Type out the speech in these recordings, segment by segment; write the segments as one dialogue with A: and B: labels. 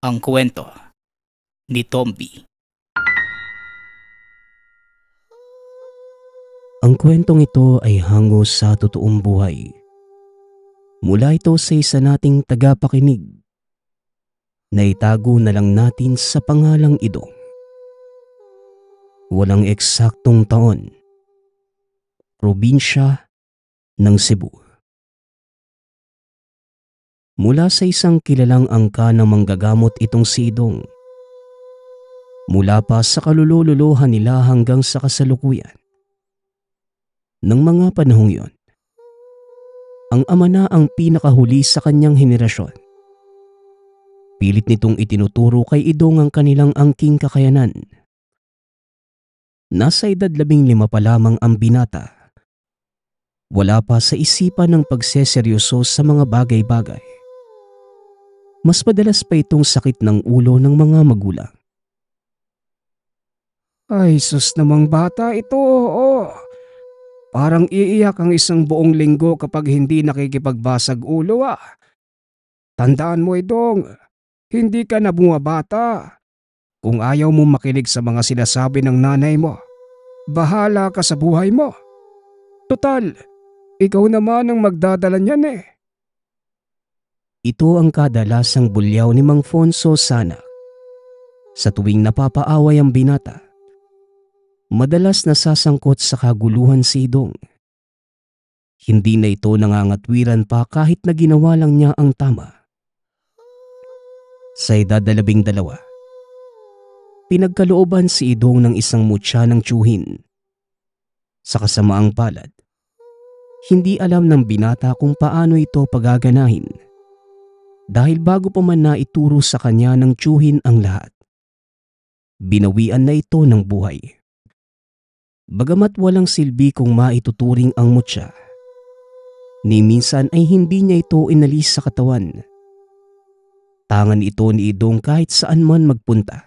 A: Ang kwento ni Tombi. Ang kwentong ito ay hango sa totoong buhay. Mula ito sa isa nating tagapakinig. Naitago na lang natin sa pangalang Idong. Walang eksaktong taon. Probinsya ng Cebu mula sa isang kilalang angka ng manggagamot itong sidong. Mula pa sa kalululuhan nila hanggang sa kasalukuyan. Nang mga panahong yon, ang ama na ang pinakahuli sa kanyang henerasyon. Pilit nitong itinuturo kay Idong ang kanilang angking kakayanan. Nasa edad labing lima pa lamang ang binata. Wala pa sa isipan ng pagseseryoso sa mga bagay-bagay mas madalas pa itong sakit ng ulo ng mga magulang. Ay, sus namang bata ito, oo. Parang iiyak ang isang buong linggo kapag hindi nakikipagbasag ulo ah. Tandaan mo idong, hindi ka na bata. Kung ayaw mo makinig sa mga sinasabi ng nanay mo, bahala ka sa buhay mo. Total, ikaw naman ang magdadala niyan eh. Ito ang kadalasang bulyaw ni Mang Fonso sana. Sa tuwing napapaaway ang binata, madalas nasasangkot sa kaguluhan si Idong. Hindi na ito nangangatwiran pa kahit na ginawa lang niya ang tama. Sa edad na labing dalawa, pinagkalooban si Idong ng isang mutya ng tsuhin. Sa kasamaang palad, hindi alam ng binata kung paano ito pagaganahin dahil bago pa man na ituro sa kanya ng tsuhin ang lahat. Binawian na ito ng buhay. Bagamat walang silbi kung maituturing ang mutya, ni minsan ay hindi niya ito inalis sa katawan. Tangan ito ni Idong kahit saan man magpunta.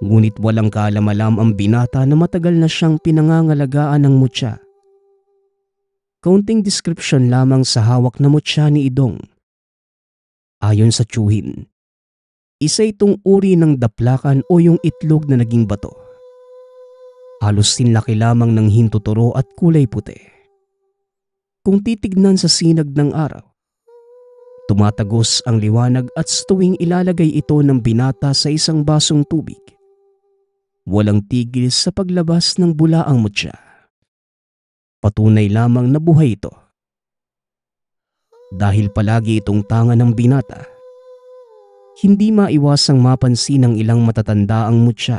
A: Ngunit walang kalamalam ang binata na matagal na siyang pinangangalagaan ng mutya. Kaunting description lamang sa hawak na mutya ni Idong Ayon sa Chuhin, isa itong uri ng daplakan o yung itlog na naging bato. Halos sinlaki lamang ng hintuturo at kulay puti. Kung titignan sa sinag ng araw, tumatagos ang liwanag at tuwing ilalagay ito ng binata sa isang basong tubig. Walang tigil sa paglabas ng bula ang mutya. Patunay lamang na buhay ito dahil palagi itong tanga ng binata. Hindi maiwasang mapansin ng ilang matatanda ang mutya.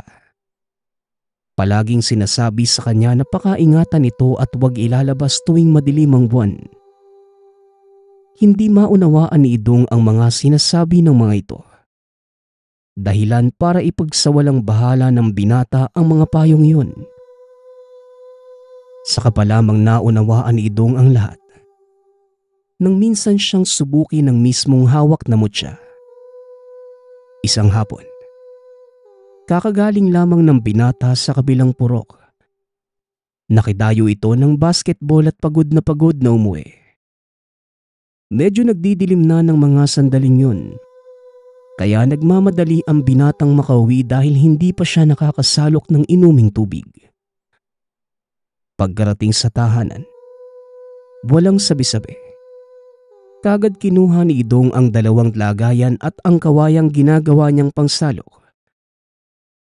A: Palaging sinasabi sa kanya na pakaingatan ito at huwag ilalabas tuwing madilim ang buwan. Hindi maunawaan ni Idong ang mga sinasabi ng mga ito. Dahilan para ipagsawalang bahala ng binata ang mga payong iyon. Sa pa naunawaan ni Idong ang lahat nang minsan siyang subuki ng mismong hawak na mutya. Isang hapon, kakagaling lamang ng binata sa kabilang purok. Nakidayo ito ng basketball at pagod na pagod na umuwi. Medyo nagdidilim na ng mga sandaling yun. Kaya nagmamadali ang binatang makauwi dahil hindi pa siya nakakasalok ng inuming tubig. Pagkarating sa tahanan, walang sabi-sabi. Kagad kinuha ni Idong ang dalawang lagayan at ang kawayang ginagawa niyang pangsalo.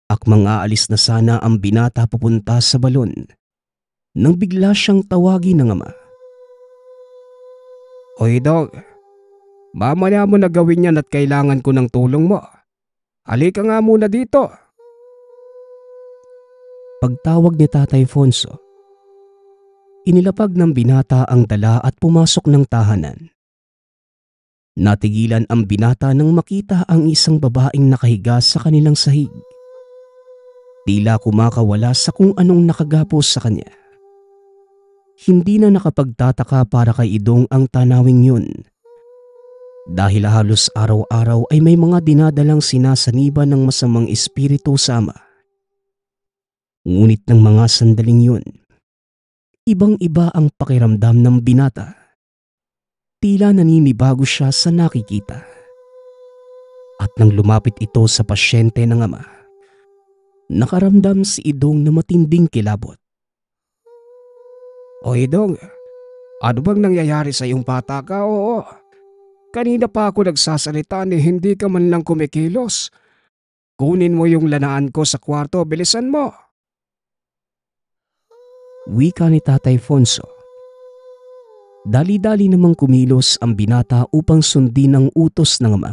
A: Akmang aalis na sana ang binata pupunta sa balon nang bigla siyang tawagin ng ama. Hoy Dog, mamaya mo na gawin yan at kailangan ko ng tulong mo. Halika nga muna dito. Pagtawag ni Tatay Fonso, inilapag ng binata ang dala at pumasok ng tahanan. Natigilan ang binata nang makita ang isang babaeng nakahiga sa kanilang sahig. Tila kumakawala sa kung anong nakagapos sa kanya. Hindi na nakapagtataka para kay Idong ang tanawing yun. Dahil halos araw-araw ay may mga dinadalang sinasaniba ng masamang espiritu sa ama. Ngunit ng mga sandaling yun, ibang-iba ang pakiramdam ng binata Tila naninibago siya sa nakikita. At nang lumapit ito sa pasyente ng ama, nakaramdam si Idong na matinding kilabot. O Idong, ano bang nangyayari sa iyong bata ka? Oo, kanina pa ako nagsasalita ni hindi ka man lang kumikilos. Kunin mo yung lanaan ko sa kwarto, bilisan mo. Wika ni Tatay Fonso Dali-dali namang kumilos ang binata upang sundin ang utos ng ama.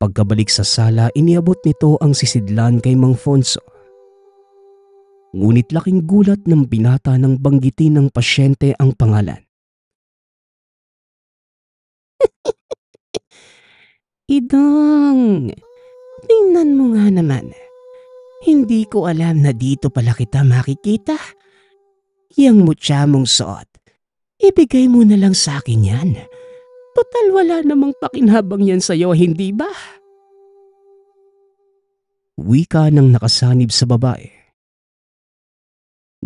A: Pagkabalik sa sala, iniabot nito ang sisidlan kay Mang Fonso. Ngunit laking gulat ng binata nang banggitin ng pasyente ang pangalan. Idong, tingnan mo nga naman. Hindi ko alam na dito pala kita makikita. Yang mutya mong suot Ibigay mo na lang sa akin yan. Total wala namang pakinhabang yan sa'yo, hindi ba? Wika ng nakasanib sa babae.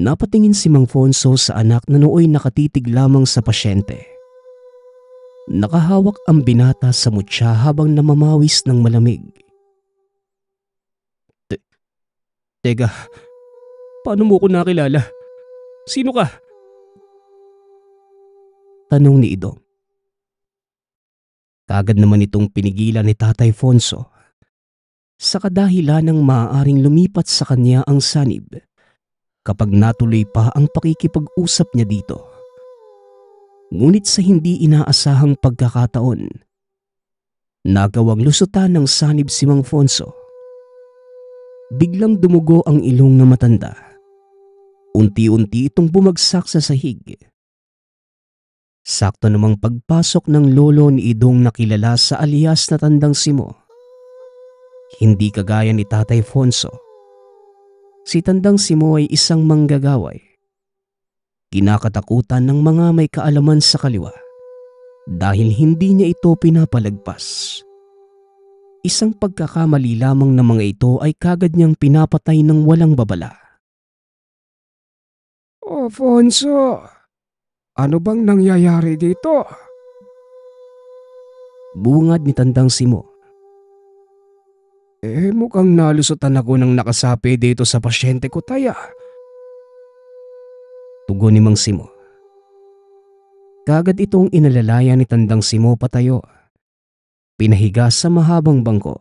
A: Napatingin si Mang Fonso sa anak na nooy nakatitig lamang sa pasyente. Nakahawak ang binata sa mutya habang namamawis ng malamig. Te Teka,
B: paano mo ko nakilala? Sino ka?
A: Tanong ni Idong. Kagad naman itong pinigilan ni Tatay Fonso sa kadahilan ng maaaring lumipat sa kanya ang sanib kapag natuloy pa ang pakikipag-usap niya dito. Ngunit sa hindi inaasahang pagkakataon, nagawang lusutan ng sanib si Mang Fonso. Biglang dumugo ang ilong na matanda. Unti-unti itong bumagsak sa sahig Sakto namang pagpasok ng lolo ni Idong nakilala sa alias na tandang simo. Hindi kagaya ni Tatay Fonso. Si tandang simo ay isang manggagaway. Kinakatakutan ng mga may kaalaman sa kaliwa dahil hindi niya ito pinapalagpas. Isang pagkakamali lamang ng mga ito ay kagad niyang pinapatay ng walang babala.
B: Afonso! Oh,
A: ano bang nangyayari dito? Bungad ni Tandang Simo. Eh mukhang nalusutan ako ng nakasapi dito sa pasyente ko taya. Tugon ni Mang Simo. Kagad itong inalalayan ni Tandang Simo patayo. Pinahiga sa mahabang bangko.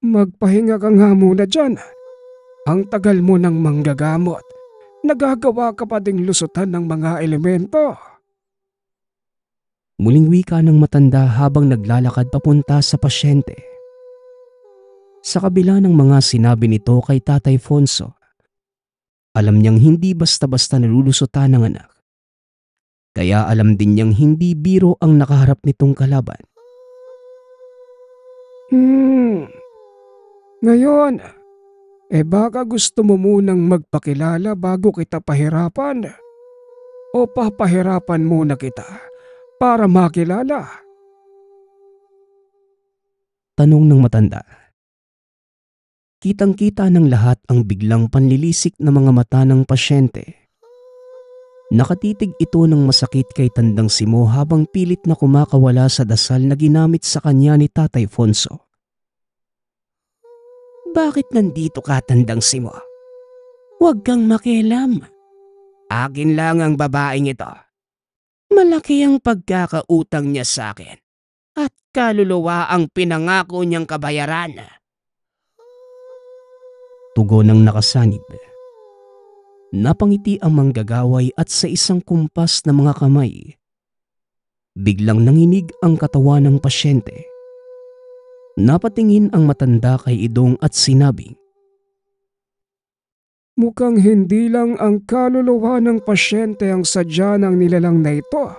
A: Magpahinga ka nga muna dyan. Ang tagal mo ng manggagamot nagagawa ka pa ding lusutan ng mga elemento. Muling wika ng matanda habang naglalakad papunta sa pasyente. Sa kabila ng mga sinabi nito kay Tatay Fonso, alam niyang hindi basta-basta nalulusutan ng anak. Kaya alam din niyang hindi biro ang nakaharap nitong kalaban. Hmm. Ngayon, eh baka gusto mo munang magpakilala bago kita pahirapan. O papahirapan muna kita para makilala. Tanong ng matanda. Kitang-kita ng lahat ang biglang panlilisik ng mga mata ng pasyente. Nakatitig ito ng masakit kay Tandang Simo habang pilit na kumakawala sa dasal na ginamit sa kanya ni Tatay Fonso bakit nandito ka tandang si mo? Huwag kang makialam. Akin lang ang babaeng ito. Malaki ang pagkakautang niya sa akin at kaluluwa ang pinangako niyang kabayaran. Tugo ng nakasanib. Napangiti ang manggagaway at sa isang kumpas ng mga kamay. Biglang nanginig ang katawan ng pasyente Napatingin ang matanda kay Idong at sinabi,
B: Mukhang hindi lang ang kaluluwa ng pasyente
A: ang sadya ng nilalang na ito.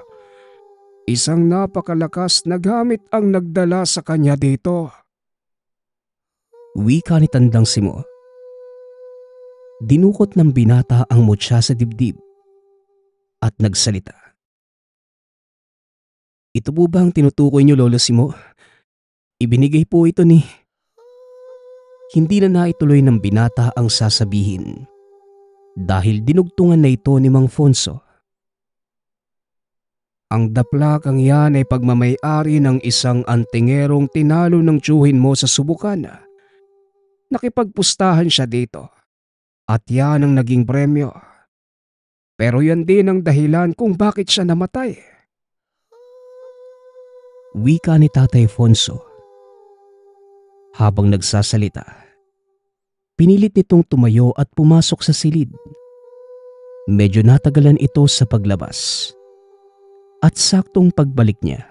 A: Isang napakalakas na gamit ang nagdala sa kanya dito. Wika ni Tandang Simo. Dinukot ng binata ang mutya sa dibdib at nagsalita. Ito po ba ang tinutukoy niyo, Lolo Simo? Ibinigay po ito ni... Hindi na naituloy ng binata ang sasabihin dahil dinugtungan na ito ni Mang Fonso. Ang daplakang yan ay pagmamayari ng isang antingerong tinalo ng tsuhin mo sa Subukana. Nakipagpustahan siya dito at yan ang naging premyo. Pero yan din ang dahilan kung bakit siya namatay. Wika ni Tatay Fonso habang nagsasalita, pinilit nitong tumayo at pumasok sa silid. Medyo natagalan ito sa paglabas. At saktong pagbalik niya,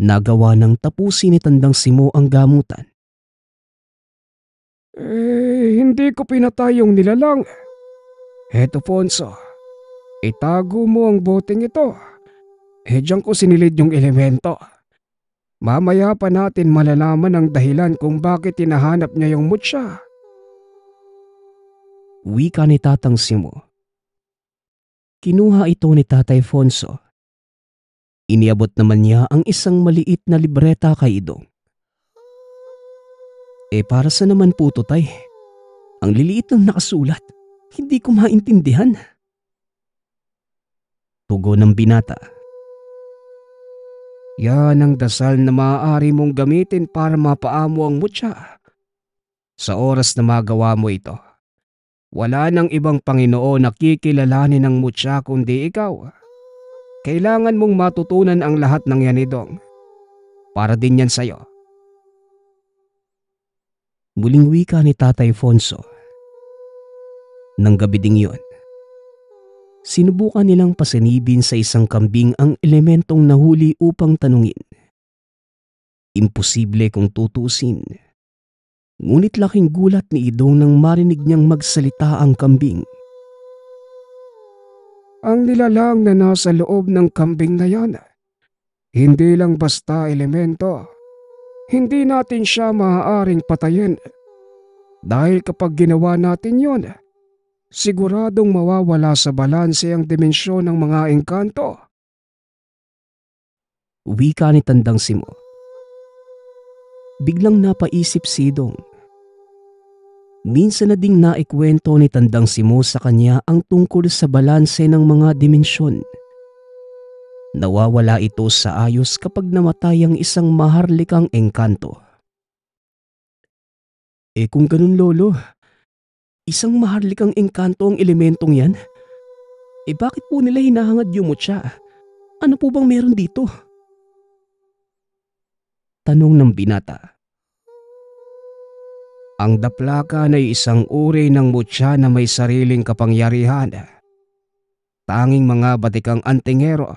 A: nagawa ng tapusin ni Tandang Simo ang gamutan.
B: Eh, hindi ko pinatayong nilalang. Heto Ponso,
A: itago mo ang boteng ito. Eh, diyan ko sinilid yung elemento. Mamaya pa natin malalaman ang dahilan kung bakit tinahanap niya yung mutya. Wika ni Tatang Simo. Kinuha ito ni Tatay Fonso. Iniabot naman niya ang isang maliit na libreta kay Idong. Eh para sa naman po tutay? Ang liliit ng nakasulat. Hindi ko maintindihan. Tugo ng binata. Yan ang dasal na maaari mong gamitin para mapaamo ang mutya. Sa oras na magawa mo ito, wala nang ibang Panginoon na kikilalanin ng mutya kundi ikaw. Kailangan mong matutunan ang lahat ng yanidong. Para din yan sa'yo. Muling wika ni Tatay Fonso. Nang gabi ding yun, sinubukan nilang pasinibin sa isang kambing ang elementong nahuli upang tanungin. Imposible kung tutusin. Ngunit laking gulat ni Idong nang marinig niyang magsalita ang kambing. Ang nilalang na nasa loob ng kambing na yan, hindi lang basta elemento. Hindi natin siya maaaring patayin. Dahil kapag ginawa natin yon, siguradong mawawala sa balanse ang dimensyon ng mga engkanto. Wika ni Tandang Simo. Biglang napaisip si Dong. Minsan na ding naikwento ni Tandang Simo sa kanya ang tungkol sa balanse ng mga dimensyon. Nawawala ito sa ayos kapag namatay ang isang maharlikang engkanto. Eh kung ganun lolo, Isang maharlikang engkanto ang elementong yan. Eh bakit po nila hinahangad yung Yumotsa? Ano po bang meron dito? Tanong ng binata. Ang daplaka ay isang uri ng mutya na may sariling kapangyarihan. Tanging mga batikang antingero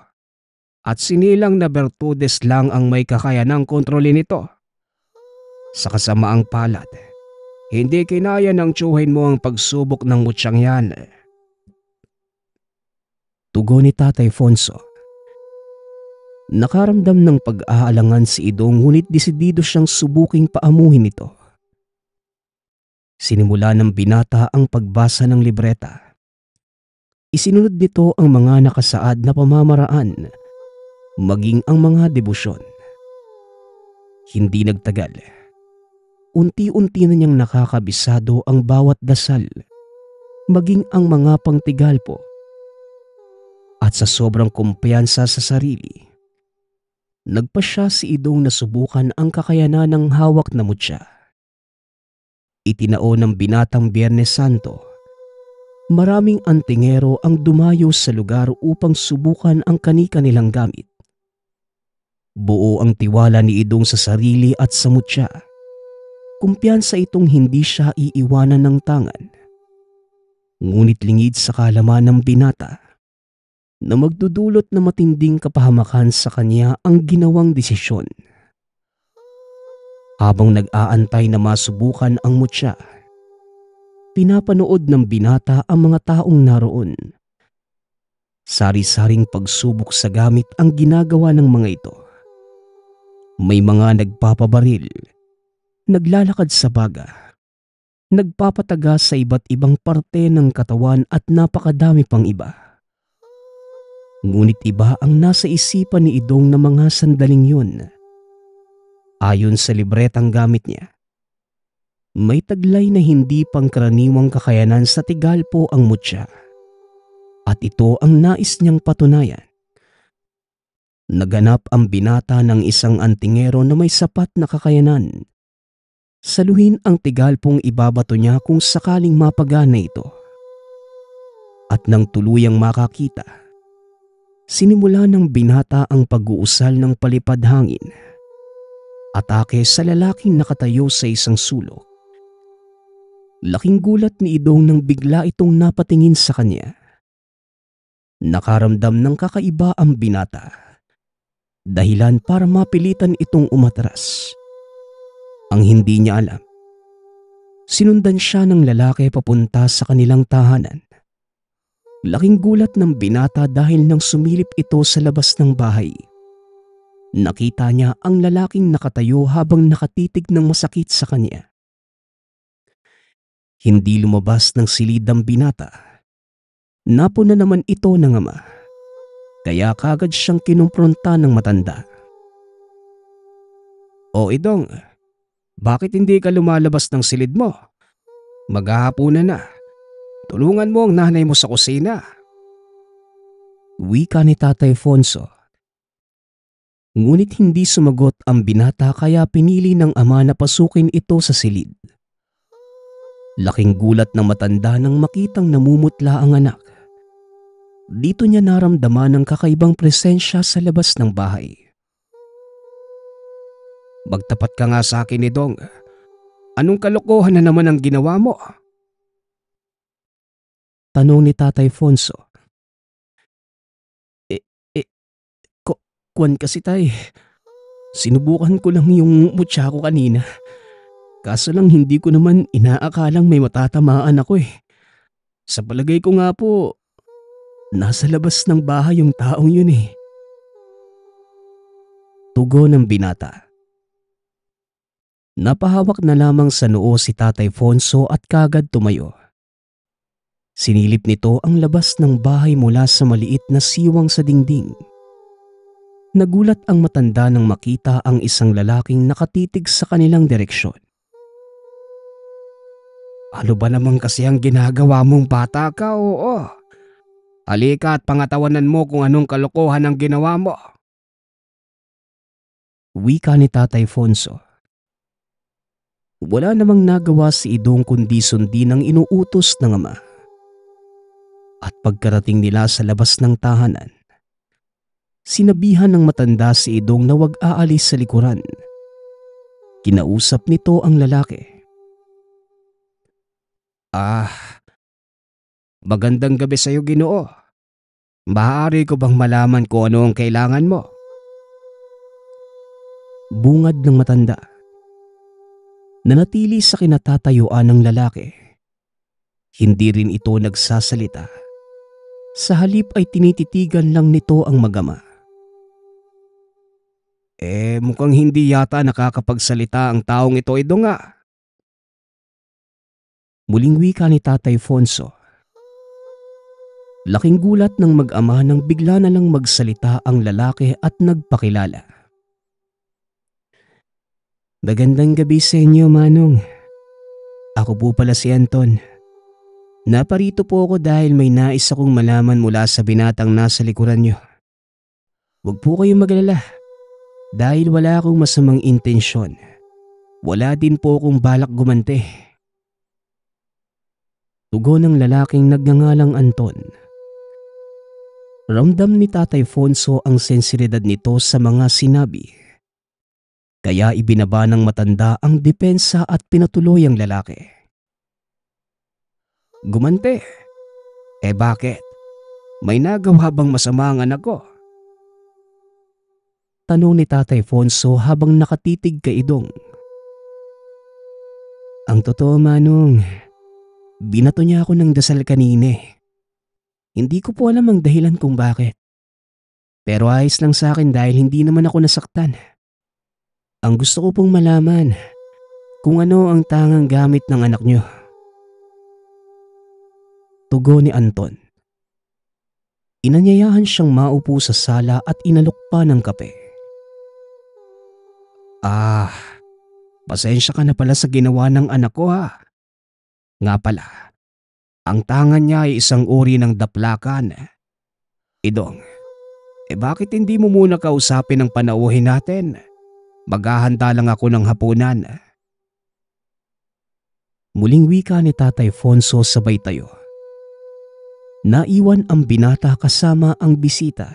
A: at sinilang na bertudes lang ang may kakayanang kontrolin ito. Sa kasamaang palad, hindi kinaya ng tsuhin mo ang pagsubok ng mutsang yan. Tugo ni Tatay Fonso. Nakaramdam ng pag-aalangan si Idong ngunit disidido siyang subuking paamuhin ito. Sinimula ng binata ang pagbasa ng libreta. Isinunod nito ang mga nakasaad na pamamaraan, maging ang mga debosyon. Hindi nagtagal. Hindi nagtagal unti-unti na niyang nakakabisado ang bawat dasal, maging ang mga pangtigalpo at sa sobrang kumpiyansa sa sarili. Nagpa siya si Idong na subukan ang kakayanan ng hawak na mutya. Itinao ng binatang Biyernes Santo. Maraming antingero ang dumayo sa lugar upang subukan ang kanika nilang gamit. Buo ang tiwala ni Idong sa sarili at sa mutya kumpiyansa itong hindi siya iiwanan ng tangan. Ngunit lingid sa kalaman ng binata na magdudulot na matinding kapahamakan sa kanya ang ginawang desisyon. Habang nag-aantay na masubukan ang mutya, pinapanood ng binata ang mga taong naroon. Sari-saring pagsubok sa gamit ang ginagawa ng mga ito. May mga nagpapabaril, naglalakad sa baga. Nagpapataga sa iba't ibang parte ng katawan at napakadami pang iba. Ngunit iba ang nasa isipan ni Idong na mga sandaling yun. Ayon sa libretang gamit niya, may taglay na hindi pangkaraniwang kakayanan sa Tigalpo ang mutya. At ito ang nais niyang patunayan. Naganap ang binata ng isang antingero na may sapat na kakayanan saluhin ang tigal pong ibabato niya kung sakaling mapagana ito. At nang tuluyang makakita, sinimula ng binata ang pag-uusal ng palipad hangin. Atake sa lalaking nakatayo sa isang sulok. Laking gulat ni Idong nang bigla itong napatingin sa kanya. Nakaramdam ng kakaiba ang binata. Dahilan para mapilitan itong umatras. Umatras ang hindi niya alam. Sinundan siya ng lalaki papunta sa kanilang tahanan. Laking gulat ng binata dahil nang sumilip ito sa labas ng bahay. Nakita niya ang lalaking nakatayo habang nakatitig ng masakit sa kanya. Hindi lumabas ng silid ang binata. Napo na naman ito ng ama. Kaya kagad siyang kinumpronta ng matanda. O idong, bakit hindi ka lumalabas ng silid mo? Maghahapunan na. Tulungan mo ang nanay mo sa kusina. Wika ni Tatay Fonso. Ngunit hindi sumagot ang binata kaya pinili ng ama na pasukin ito sa silid. Laking gulat ng matanda nang makitang namumutla ang anak. Dito niya naramdaman ang kakaibang presensya sa labas ng bahay. Magtapat ka nga sa akin ni Dong. Anong kalokohan na naman ang ginawa mo? Tanong ni Tatay Fonso. E, eh, ko, eh, kwan kasi tay. Sinubukan ko lang yung mutya ko kanina. Kaso lang hindi ko naman inaakalang may matatamaan ako eh. Sa palagay ko nga po, nasa labas ng bahay yung taong yun eh. Tugo ng binata. Napahawak na lamang sa noo si Tatay Fonso at kagad tumayo. Sinilip nito ang labas ng bahay mula sa maliit na siwang sa dingding. Nagulat ang matanda nang makita ang isang lalaking nakatitig sa kanilang direksyon. Ano ba naman kasi ang ginagawa mong bata ka, oo? Halika at pangatawanan mo kung anong kalokohan ang ginawa mo. Wika ni Tatay Fonso. Wala namang nagawa si Idong kundi sundin ang inuutos ng ama. At pagkarating nila sa labas ng tahanan, sinabihan ng matanda si Idong na wag aalis sa likuran. Kinausap nito ang lalaki. Ah, magandang gabi sa iyo ginoo. Maaari ko bang malaman kung ano ang kailangan mo? Bungad ng matanda nanatili sa kinatatayuan ng lalaki. Hindi rin ito nagsasalita. Sa halip ay tinititigan lang nito ang magama. Eh mukhang hindi yata nakakapagsalita ang taong ito edo nga. Muling wika ni Tatay Fonso. Laking gulat ng mag-ama nang bigla na lang magsalita ang lalaki at nagpakilala. Magandang gabi sa inyo, Manong. Ako po pala si Anton. Naparito po ako dahil may nais akong malaman mula sa binatang nasa likuran nyo. Huwag po kayong maglala dahil wala akong masamang intensyon. Wala din po akong balak gumante. Tugo ng lalaking nagngangalang Anton. Ramdam ni Tatay Fonso ang sensibilidad nito sa mga sinabi kaya ibinaba ng matanda ang depensa at pinatuloy ang lalaki. Gumante. Eh bakit? May nagawa bang masama ang anak ko? Tanong ni Tatay Fonso habang nakatitig kay Idong. Ang totoo manong, binato niya ako ng dasal kanine. Hindi ko po alam ang dahilan kung bakit. Pero ayos lang sa akin dahil hindi naman ako nasaktan. Ang gusto ko pong malaman kung ano ang tangang gamit ng anak niyo. Tugo ni Anton. Inanyayahan siyang maupo sa sala at inalok pa ng kape. Ah, pasensya ka na pala sa ginawa ng anak ko ha. Nga pala, ang tangan niya ay isang uri ng daplakan. Idong, eh bakit hindi mo muna kausapin ang panauhin natin? Maghahanda lang ako ng hapunan. Muling wika ni Tatay Fonso sabay tayo. Naiwan ang binata kasama ang bisita.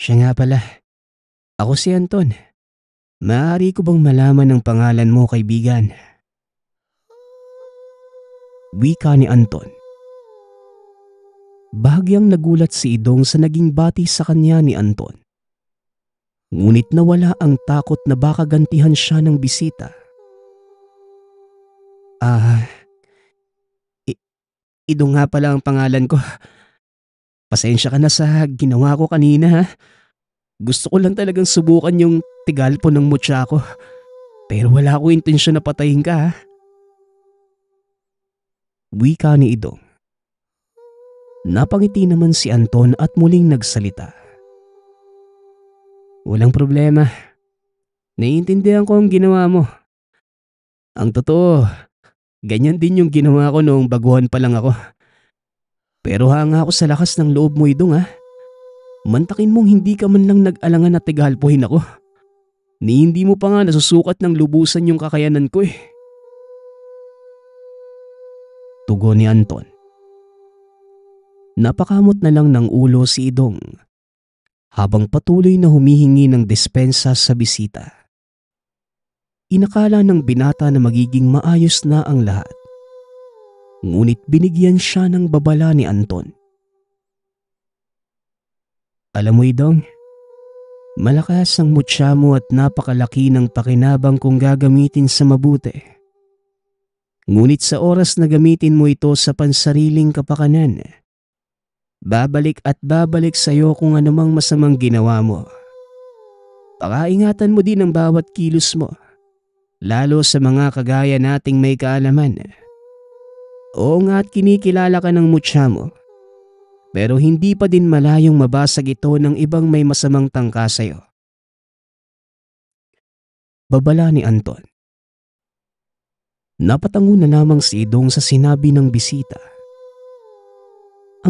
A: Siya nga pala. Ako si Anton. Maaari ko bang malaman ang pangalan mo kaibigan? Wika ni Anton. Bahagyang nagulat si Idong sa naging bati sa kanya ni Anton. Ngunit nawala ang takot na baka gantihan siya ng bisita. Ah, uh, Ido nga pala ang pangalan ko. Pasensya ka na sa ginawa ko kanina ha. Gusto ko lang talagang subukan yung tigalpo ng mutya ko. Pero wala ko intensyon na patayin ka ha. Wika ni Idong. Napangiti naman si Anton at muling nagsalita. Walang problema. Naiintindihan ko ang ginawa mo. Ang totoo, ganyan din yung ginawa ko noong baguhan pa lang ako. Pero hanga ako sa lakas ng loob mo idong ha. Ah. Mantakin mong hindi ka man lang nag-alangan na tigalpuhin ako. Ni hindi mo pa nga nasusukat ng lubusan yung kakayanan ko eh. Tugo ni Anton. Napakamot na lang ng ulo si Idong habang patuloy na humihingi ng dispensa sa bisita. Inakala ng binata na magiging maayos na ang lahat. Ngunit binigyan siya ng babala ni Anton. Alam mo, Idong, malakas ang mutya mo at napakalaki ng pakinabang kung gagamitin sa mabuti. Ngunit sa oras na gamitin mo ito sa pansariling kapakanan, Babalik at babalik sa iyo kung anumang masamang ginawa mo. Pakaingatan mo din ang bawat kilos mo, lalo sa mga kagaya nating may kaalaman. Oo nga at kinikilala ka ng mutya mo, pero hindi pa din malayong mabasag ito ng ibang may masamang tangka sa'yo. Babala ni Anton. Napatangon na lamang si Idong sa sinabi ng bisita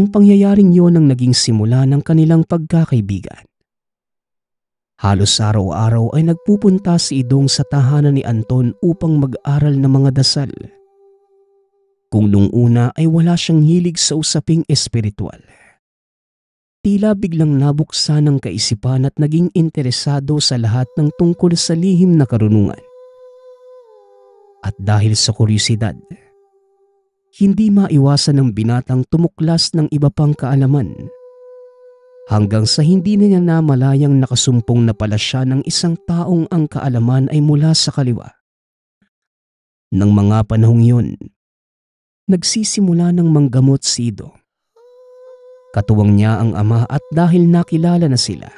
A: ang pangyayaring yon ang naging simula ng kanilang pagkakaibigan. Halos araw-araw ay nagpupunta si Idong sa tahanan ni Anton upang mag-aral ng mga dasal. Kung nung una ay wala siyang hilig sa usaping espiritual. Tila biglang nabuksan ang kaisipan at naging interesado sa lahat ng tungkol sa lihim na karunungan. At dahil sa kuryosidad, hindi maiwasan ng binatang tumuklas ng iba pang kaalaman. Hanggang sa hindi na niya namalayang nakasumpong na pala siya ng isang taong ang kaalaman ay mula sa kaliwa. Nang mga panahong yun, nagsisimula ng manggamot si Ido. Katuwang niya ang ama at dahil nakilala na sila,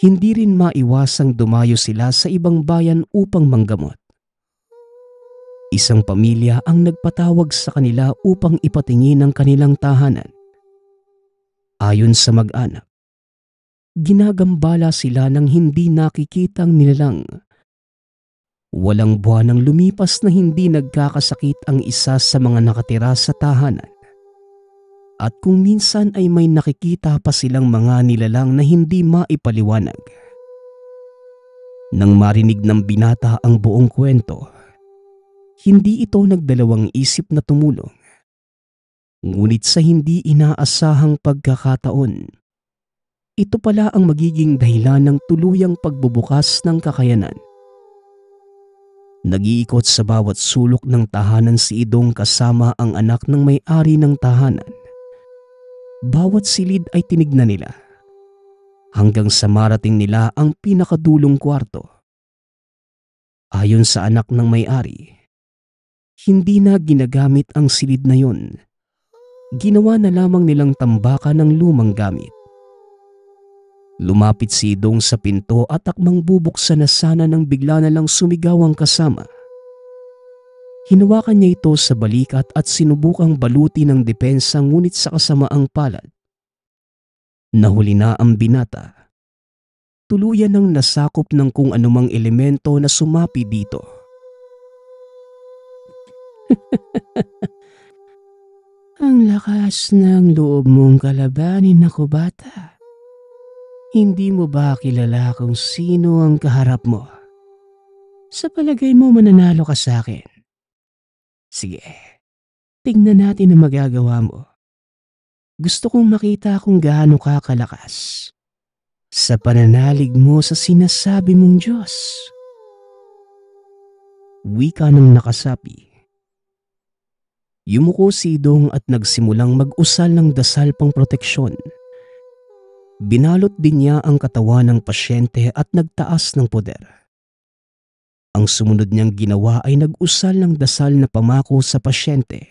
A: hindi rin maiwasang dumayo sila sa ibang bayan upang manggamot. Isang pamilya ang nagpatawag sa kanila upang ipatingin ang kanilang tahanan. Ayon sa mag-anak, ginagambala sila ng hindi nakikitang nilalang. Walang buwan ang lumipas na hindi nagkakasakit ang isa sa mga nakatira sa tahanan. At kung minsan ay may nakikita pa silang mga nilalang na hindi maipaliwanag. Nang marinig ng binata ang buong kwento, hindi ito nagdalawang isip na tumulong. Ngunit sa hindi inaasahang pagkakataon, ito pala ang magiging dahilan ng tuluyang pagbubukas ng kakayanan. Nagiikot sa bawat sulok ng tahanan si Idong kasama ang anak ng may-ari ng tahanan. Bawat silid ay tinignan nila. Hanggang sa marating nila ang pinakadulong kwarto. Ayon sa anak ng may-ari, hindi na ginagamit ang silid na yon. Ginawa na lamang nilang tambakan ng lumang gamit. Lumapit si Dong sa pinto at akmang bubuksan na sana nang bigla na lang sumigaw ang kasama. Hinawakan niya ito sa balikat at sinubukang baluti ng depensa ngunit sa kasamaang palad. Nahuli na ang binata. Tuluyan ng nasakop ng kung anumang elemento na sumapi dito. Ang lakas ng loob mong kalabanin ako bata. Hindi mo ba kilala kung sino ang kaharap mo? Sa palagay mo mananalo ka sa akin. Sige, tingnan natin ang magagawa mo. Gusto kong makita kung gaano ka kalakas. Sa pananalig mo sa sinasabi mong Diyos. Wika ng nakasapi Yumuko si Dong at nagsimulang mag-usal ng dasal pang proteksyon. Binalot din niya ang katawan ng pasyente at nagtaas ng poder. Ang sumunod niyang ginawa ay nag-usal ng dasal na pamako sa pasyente.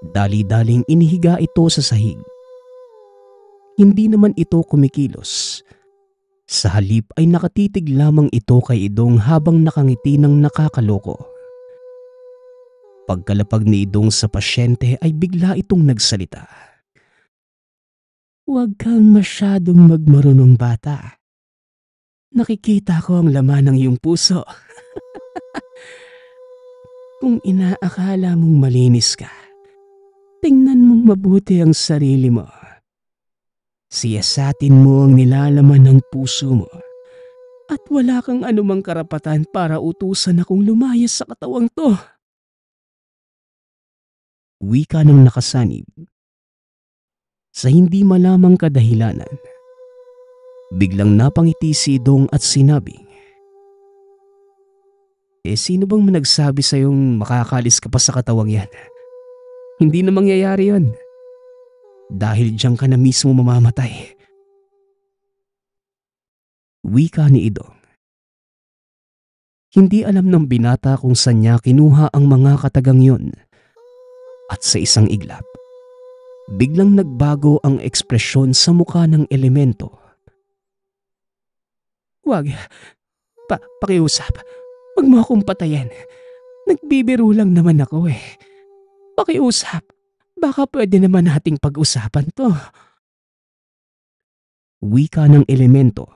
A: Dali-daling inihiga ito sa sahig. Hindi naman ito kumikilos. Sa halip ay nakatitig lamang ito kay Idong habang nakangiti ng nakakaloko. Pagkalapag ni Idong sa pasyente ay bigla itong nagsalita. Huwag kang masyadong magmarunong bata. Nakikita ko ang laman ng iyong puso. Kung inaakala mong malinis ka, tingnan mong mabuti ang sarili mo. Siyasatin mo ang nilalaman ng puso mo at wala kang anumang karapatan para utusan akong lumayas sa katawang to wika ng nakasanib. Sa hindi malamang kadahilanan, biglang napangiti si Dong at sinabi, Eh sino bang nagsabi sa'yong makakalis ka pa sa katawang yan? Hindi na mangyayari yon. Dahil diyan ka na mismo mamamatay. Wika ni Idong. Hindi alam ng binata kung saan niya kinuha ang mga katagang yon at sa isang iglap, biglang nagbago ang ekspresyon sa mukha ng elemento. Wag, pa pakiusap, wag mo akong patayin. Nagbibiro lang naman ako eh. Pakiusap, baka pwede naman nating pag-usapan to. Wika ng elemento.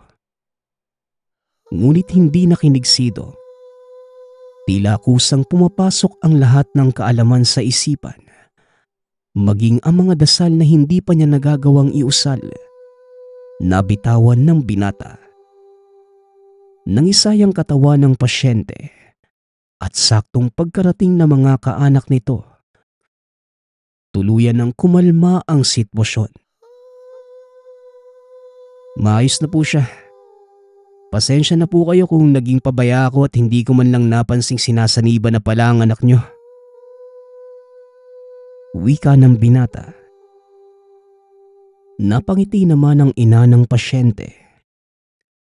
A: Ngunit hindi nakinig Sido Tila kusang pumapasok ang lahat ng kaalaman sa isipan maging ang mga dasal na hindi pa niya nagagawang iusal, nabitawan ng binata. Nangisayang katawan ng pasyente at saktong pagkarating ng mga kaanak nito, tuluyan ng kumalma ang sitwasyon. Maayos na po siya. Pasensya na po kayo kung naging pabaya ako at hindi ko man lang napansing sinasaniba na pala ang anak niyo. Wika ng binata. Napangiti naman ang ina ng pasyente.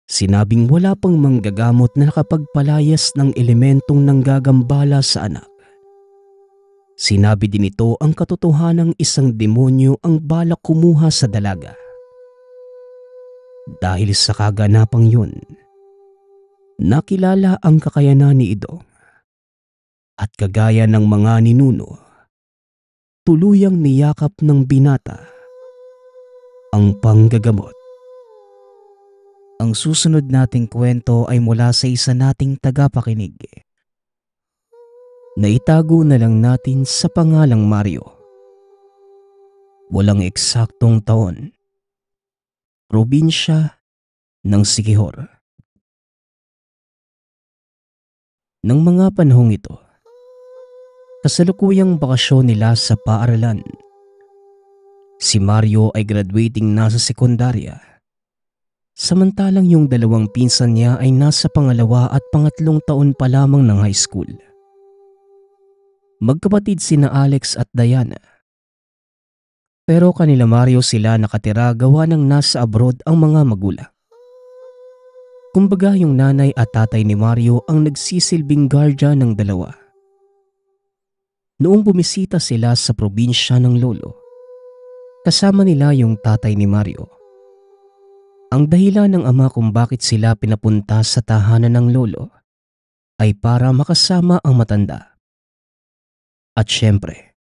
A: Sinabing wala pang manggagamot na nakapagpalayas ng elementong nanggagambala sa anak. Sinabi din ito ang katotohanang isang demonyo ang balak kumuha sa dalaga. Dahil sa kaganapang yun, nakilala ang kakayanan ni Idong. At kagaya ng mga ninuno, tuluyang niyakap ng binata ang panggagamot. Ang susunod nating kwento ay mula sa isa nating tagapakinig. Naitago na lang natin sa pangalang Mario. Walang
B: eksaktong taon. Probinsya ng Sikihor. Nang mga panahong ito,
A: kasalukuyang bakasyon nila sa paaralan. Si Mario ay graduating na sa sekundarya. Samantalang yung dalawang pinsan niya ay nasa pangalawa at pangatlong taon pa lamang ng high school. Magkapatid sina Alex at Diana. Pero kanila Mario sila nakatira gawa ng nasa abroad ang mga magulang. Kumbaga yung nanay at tatay ni Mario ang nagsisilbing guardian ng dalawa noong bumisita sila sa probinsya ng lolo. Kasama nila yung tatay ni Mario. Ang dahilan ng ama kung bakit sila pinapunta sa tahanan ng lolo ay para makasama ang matanda. At syempre,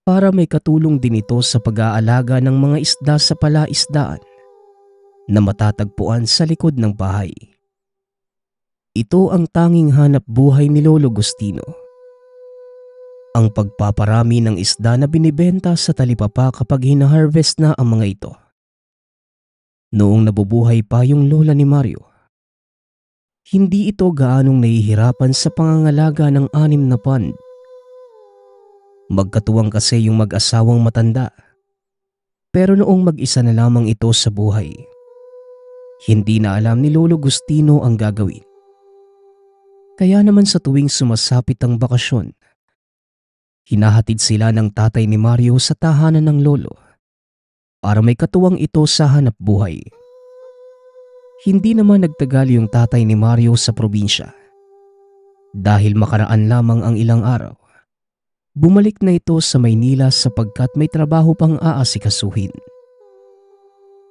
A: para may katulong din ito sa pag-aalaga ng mga isda sa palaisdaan na matatagpuan sa likod ng bahay. Ito ang tanging hanap buhay ni Lolo Gustino ang pagpaparami ng isda na binibenta sa talipapa kapag hinaharvest na ang mga ito. Noong nabubuhay pa yung lola ni Mario, hindi ito gaanong nahihirapan sa pangangalaga ng anim na pond. Magkatuwang kasi yung mag-asawang matanda. Pero noong mag-isa na lamang ito sa buhay, hindi na alam ni Lolo Gustino ang gagawin. Kaya naman sa tuwing sumasapit ang bakasyon, Hinahatid sila ng tatay ni Mario sa tahanan ng lolo para may katuwang ito sa hanap buhay. Hindi naman nagtagal yung tatay ni Mario sa probinsya. Dahil makaraan lamang ang ilang araw, bumalik na ito sa Maynila sapagkat may trabaho pang aasikasuhin.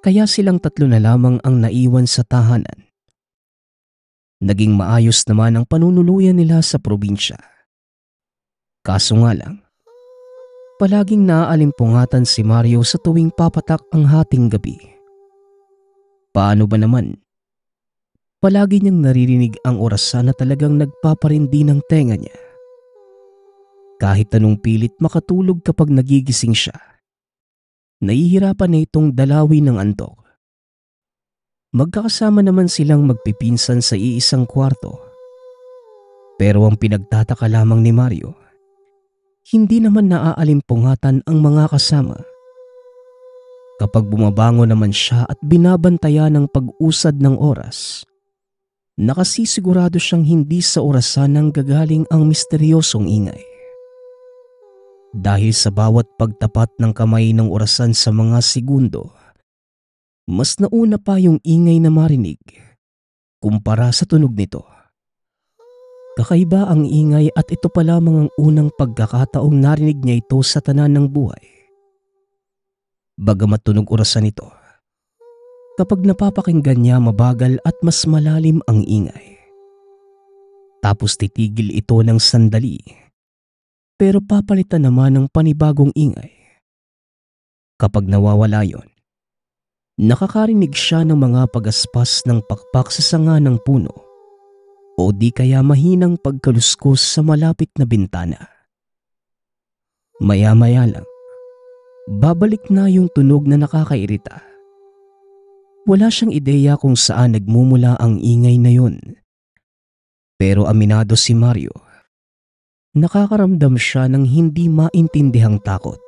A: Kaya silang tatlo na lamang ang naiwan sa tahanan. Naging maayos naman ang panunuluyan nila sa probinsya Kaso nga lang, palaging naaalimpungatan si Mario sa tuwing papatak ang hating gabi. Paano ba naman? Palagi niyang naririnig ang orasan na talagang nagpaparindi ng tenga niya. Kahit anong pilit makatulog kapag nagigising siya, nahihirapan na itong dalawi ng antok. Magkakasama naman silang magpipinsan sa iisang kwarto. Pero ang pinagtataka lamang ni Mario – hindi naman naaalimpungatan ang mga kasama. Kapag bumabango naman siya at binabantaya ng pag-usad ng oras, nakasisigurado siyang hindi sa orasan nang gagaling ang misteryosong ingay. Dahil sa bawat pagtapat ng kamay ng orasan sa mga segundo, mas nauna pa yung ingay na marinig kumpara sa tunog nito. Kakaiba ang ingay at ito pa lamang ang unang pagkakataong narinig niya ito sa tanan ng buhay. Bagamat tunog orasan ito, kapag napapakinggan niya mabagal at mas malalim ang ingay. Tapos titigil ito ng sandali, pero papalitan naman ng panibagong ingay. Kapag nawawala yon, nakakarinig siya ng mga pagaspas ng pakpak sa sanga ng puno o di kaya mahinang pagkaluskos sa malapit na bintana. Maya-maya lang, babalik na yung tunog na nakakairita. Wala siyang ideya kung saan nagmumula ang ingay na yun. Pero aminado si Mario, nakakaramdam siya ng hindi maintindihang takot.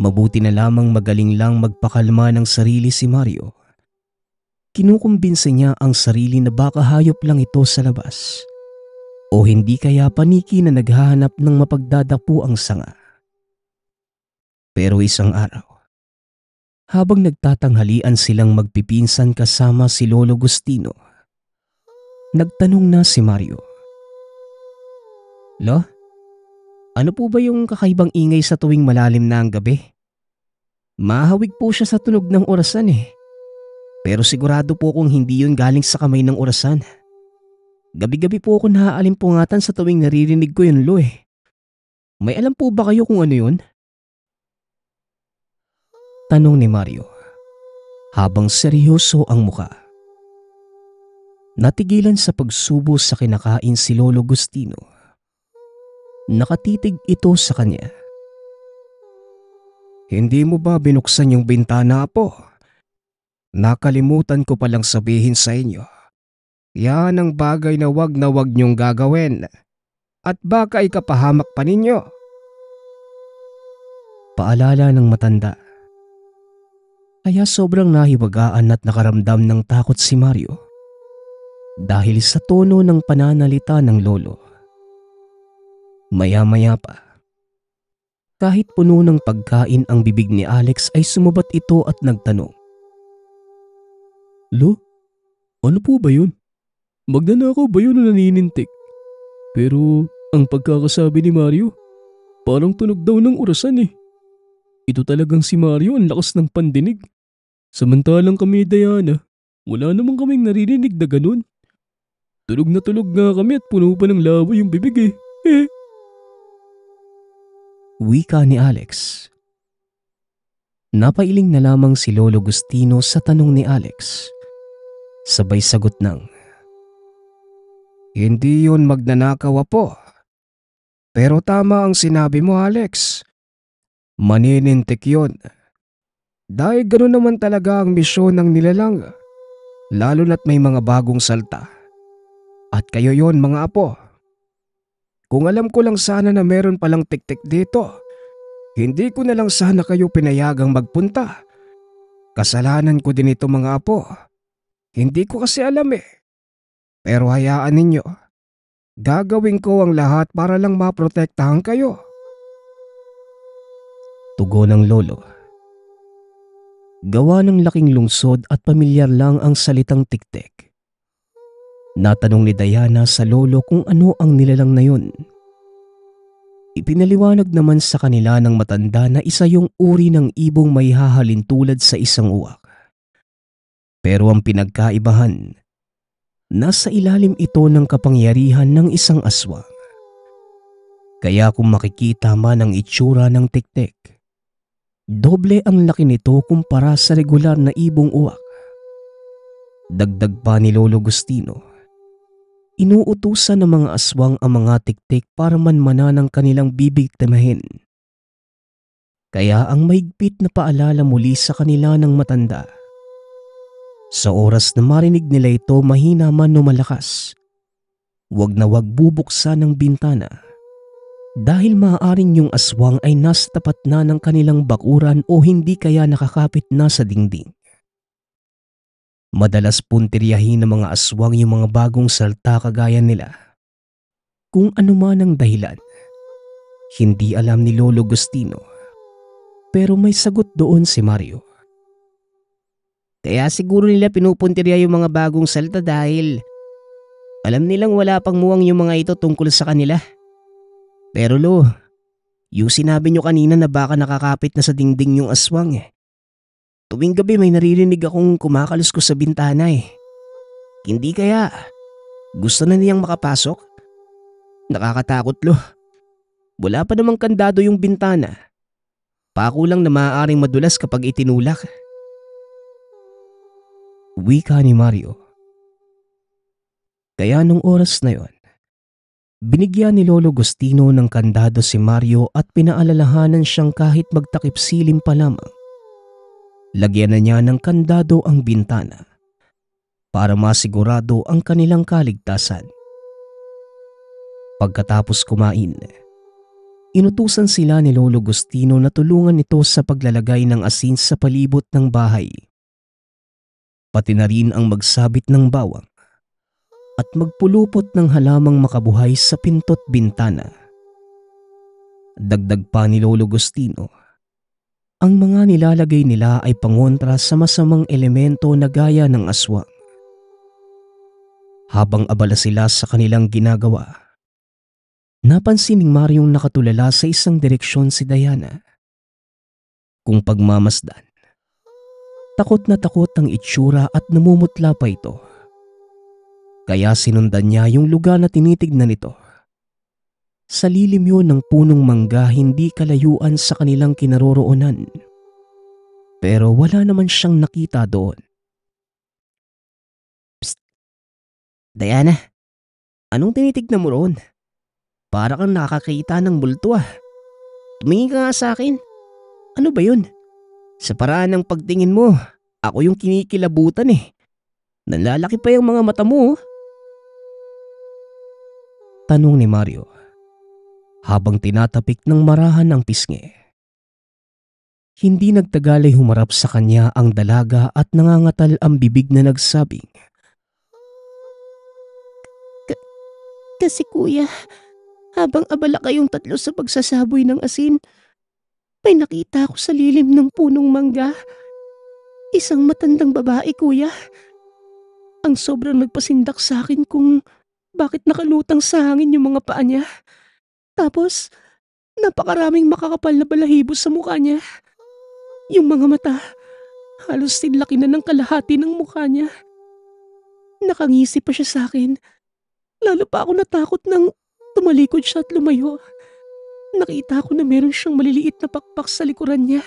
A: Mabuti na lamang magaling lang magpakalma ng sarili si Mario Kinukumbinsa niya ang sarili na baka hayop lang ito sa labas. O hindi kaya paniki na naghahanap ng mapagdadapo ang sanga. Pero isang araw, habang nagtatanghalian silang magpipinsan kasama si Lolo Gustino, nagtanong na si Mario. Lo, ano po ba yung kakaibang ingay sa tuwing malalim na ang gabi? Mahawig po siya sa tunog ng orasan eh. Pero sigurado po kung hindi yun galing sa kamay ng orasan. Gabi-gabi po ako naaalimpungatan sa tuwing naririnig ko yun, Lo eh. May alam po ba kayo kung ano yun? Tanong ni Mario habang seryoso ang muka. Natigilan sa pagsubo sa kinakain si Lolo Gustino. Nakatitig ito sa kanya. Hindi mo ba binuksan yung bintana po? Nakalimutan ko palang sabihin sa inyo. Yan ang bagay na wag na wag niyong gagawin. At baka ikapahamak pa ninyo. Paalala ng matanda. Kaya sobrang nahiwagaan at nakaramdam ng takot si Mario. Dahil sa tono ng pananalita ng lolo. Maya-maya pa. Kahit puno ng pagkain ang bibig ni
B: Alex ay sumubat ito at nagtanong. Lo, ano po ba yun? ako ba yun na naninintik? Pero ang pagkakasabi ni Mario, parang tunog daw ng orasan eh. Ito talagang si Mario ang lakas ng pandinig. Samantalang kami Diana, wala namang kaming naririnig na ganun. Tulog na tulog nga kami at puno pa ng laway yung bibig eh. eh.
A: Wika ni Alex. Napailing na lamang si Lolo Gustino sa tanong ni Alex. Sabay sagot ng, Hindi yun magnanakaw po. Pero tama ang sinabi mo Alex. Maninintik yun. Dahil ganoon naman talaga ang misyon ng nilalang. Lalo na't may mga bagong salta. At kayo yon mga apo. Kung alam ko lang sana na meron palang tiktik dito, hindi ko na lang sana kayo pinayagang magpunta. Kasalanan ko din ito mga apo. Hindi ko kasi alam eh. Pero hayaan ninyo. Gagawin ko ang lahat para lang maprotektahan kayo. Tugo ng lolo. Gawa ng laking lungsod at pamilyar lang ang salitang tiktik. Natanong ni Diana sa lolo kung ano ang nilalang na yun. Ipinaliwanag naman sa kanila ng matanda na isa yung uri ng ibong may hahalin tulad sa isang uwak. Pero ang pinagkaibahan, nasa ilalim ito ng kapangyarihan ng isang aswang. Kaya kung makikita man ang itsura ng tiktik, doble ang laki nito kumpara sa regular na ibong uwak. Dagdag pa ni Lolo Gustino, inuutusan ng mga aswang ang mga tiktik para manmana ng kanilang bibiktimahin. Kaya ang maigpit na paalala muli sa kanila ng matanda sa oras na marinig nila ito mahina man o malakas, huwag na wag bubuksan ang bintana dahil maaaring yung aswang ay nasa tapat na ng kanilang bakuran o hindi kaya nakakapit na sa dingding. Madalas puntiryahin ng mga aswang yung mga bagong salta kagaya nila. Kung ano man ang dahilan, hindi alam ni Lolo Gustino. Pero may sagot doon si Mario. Kaya siguro nila pinupuntirya yung mga bagong salta dahil alam nilang wala pang muwang yung mga ito tungkol sa kanila. Pero lo, yung sinabi nyo kanina na baka nakakapit na sa dingding yung aswang eh. Tuwing gabi may naririnig akong kumakalos ko sa bintana eh. Hindi kaya gusto na niyang makapasok? Nakakatakot lo. Wala pa namang kandado yung bintana. Pako lang na maaaring madulas kapag itinulak wika ni Mario. Kaya nung oras na yon, binigyan ni Lolo Gustino ng kandado si Mario at pinaalalahanan siyang kahit magtakip silim pa lamang. Lagyan na niya ng kandado ang bintana para masigurado ang kanilang kaligtasan. Pagkatapos kumain, inutusan sila ni Lolo Gustino na tulungan ito sa paglalagay ng asin sa palibot ng bahay pati na rin ang magsabit ng bawang at magpulupot ng halamang makabuhay sa pinto't bintana. Dagdag pa ni Lolo Gustino, ang mga nilalagay nila ay pangontra sa masamang elemento na gaya ng aswang. Habang abala sila sa kanilang ginagawa, napansin ni Mariong nakatulala sa isang direksyon si Diana. Kung pagmamasdan, Takot na takot ang itsura at namumutla pa ito. Kaya sinundan niya yung lugar na tinitignan nito. Sa lilim yun ng punong mangga hindi kalayuan sa kanilang kinaroroonan. Pero wala naman siyang nakita doon. Psst! Diana, anong tinitignan mo roon? Para kang nakakita ng multo ah. Tumingin ka nga sa akin. Ano ba yun? Sa paraan ng pagtingin mo, ako yung kinikilabutan eh. Nanlalaki pa
B: yung mga mata mo. Oh.
A: Tanong ni Mario habang tinatapik ng marahan ang pisngi. Hindi nagtagal ay humarap sa kanya ang dalaga at nangangatal ang bibig na nagsabing, K- Kasi kuya, habang abala kayong tatlo sa pagsasaboy ng asin, may nakita ako sa lilim ng punong mangga. Isang matandang babae, kuya. Ang
B: sobrang nagpasindak sa akin kung bakit nakalutang sa hangin yung mga paa niya. Tapos, napakaraming makakapal na balahibo sa mukha niya. Yung mga mata, halos sinlaki na ng kalahati ng mukha niya.
A: Nakangisi pa siya sa akin. Lalo pa ako natakot nang tumalikod siya at lumayo. Nakita ko na meron siyang maliliit na pakpak sa likuran niya.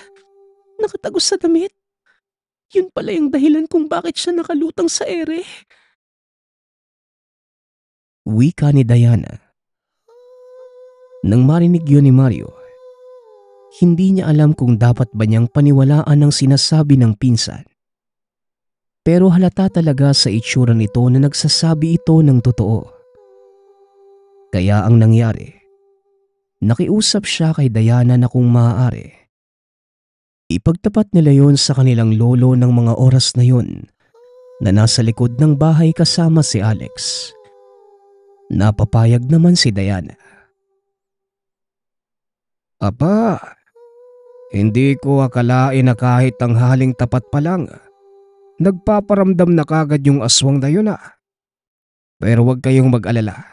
A: Nakatagos sa damit. Yun pala yung dahilan kung bakit siya nakalutang sa ere. Wika ni Diana. Nang marinig yun ni Mario, hindi niya alam kung dapat ba niyang paniwalaan ang sinasabi ng pinsan. Pero halata talaga sa itsura nito na nagsasabi ito ng totoo. Kaya ang nangyari, nakiusap siya kay Diana na kung maaari. Ipagtapat nila yon sa kanilang lolo ng mga oras na yon na nasa likod ng bahay kasama si Alex. Napapayag naman si Diana. Apa, hindi ko akalain na kahit tanghaling tapat pa lang, nagpaparamdam na kagad yung aswang na yun ah. Pero huwag kayong mag-alala.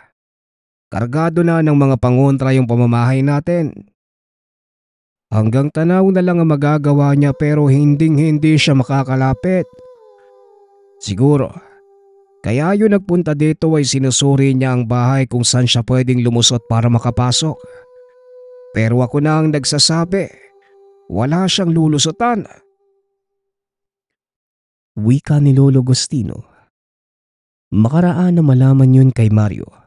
A: Kargado na ng mga pangontra yung pamamahay natin. Hanggang tanaw na lang ang magagawa niya pero hinding hindi siya makakalapit. Siguro, kaya yun nagpunta dito ay sinusuri niya ang bahay kung saan siya pwedeng lumusot para makapasok. Pero ako na ang nagsasabi, wala siyang lulusutan. Wika ni Lolo Gostino. Makaraan na malaman yun kay Mario.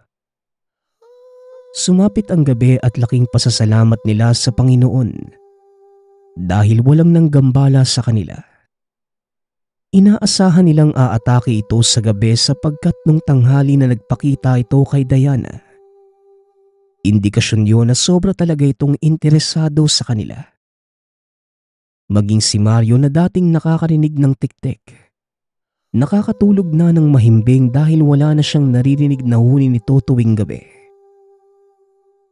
A: Sumapit ang gabi at laking pasasalamat nila sa Panginoon dahil walang nanggambala sa kanila. Inaasahan nilang aatake ito sa gabi sapagkat nung tanghali na nagpakita ito kay Diana. Indikasyon yon na sobra talaga itong interesado sa kanila. Maging si Mario na dating nakakarinig ng tiktik. Nakakatulog na ng mahimbing dahil wala na siyang naririnig na huni nito tuwing gabi.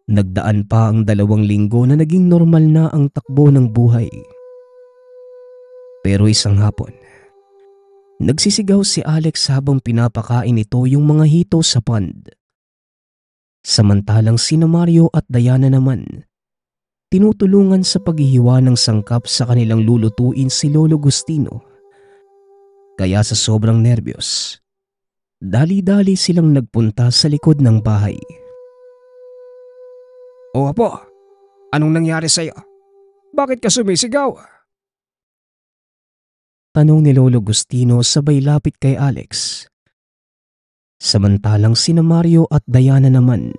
A: Nagdaan pa ang dalawang linggo na naging normal na ang takbo ng buhay. Pero isang hapon, nagsisigaw si Alex habang pinapakain ito yung mga hito sa pond. Samantalang si Mario at Diana naman, tinutulungan sa paghihiwa ng sangkap sa kanilang lulutuin si Lolo Gustino. Kaya sa sobrang nerbiyos, dali-dali silang nagpunta sa likod ng bahay. Oh, apo, anong nangyari sa iyo? Bakit ka sumisigaw? Tanong ni Lolo Gustino sabay lapit kay Alex. Samantalang sina Mario at Diana naman.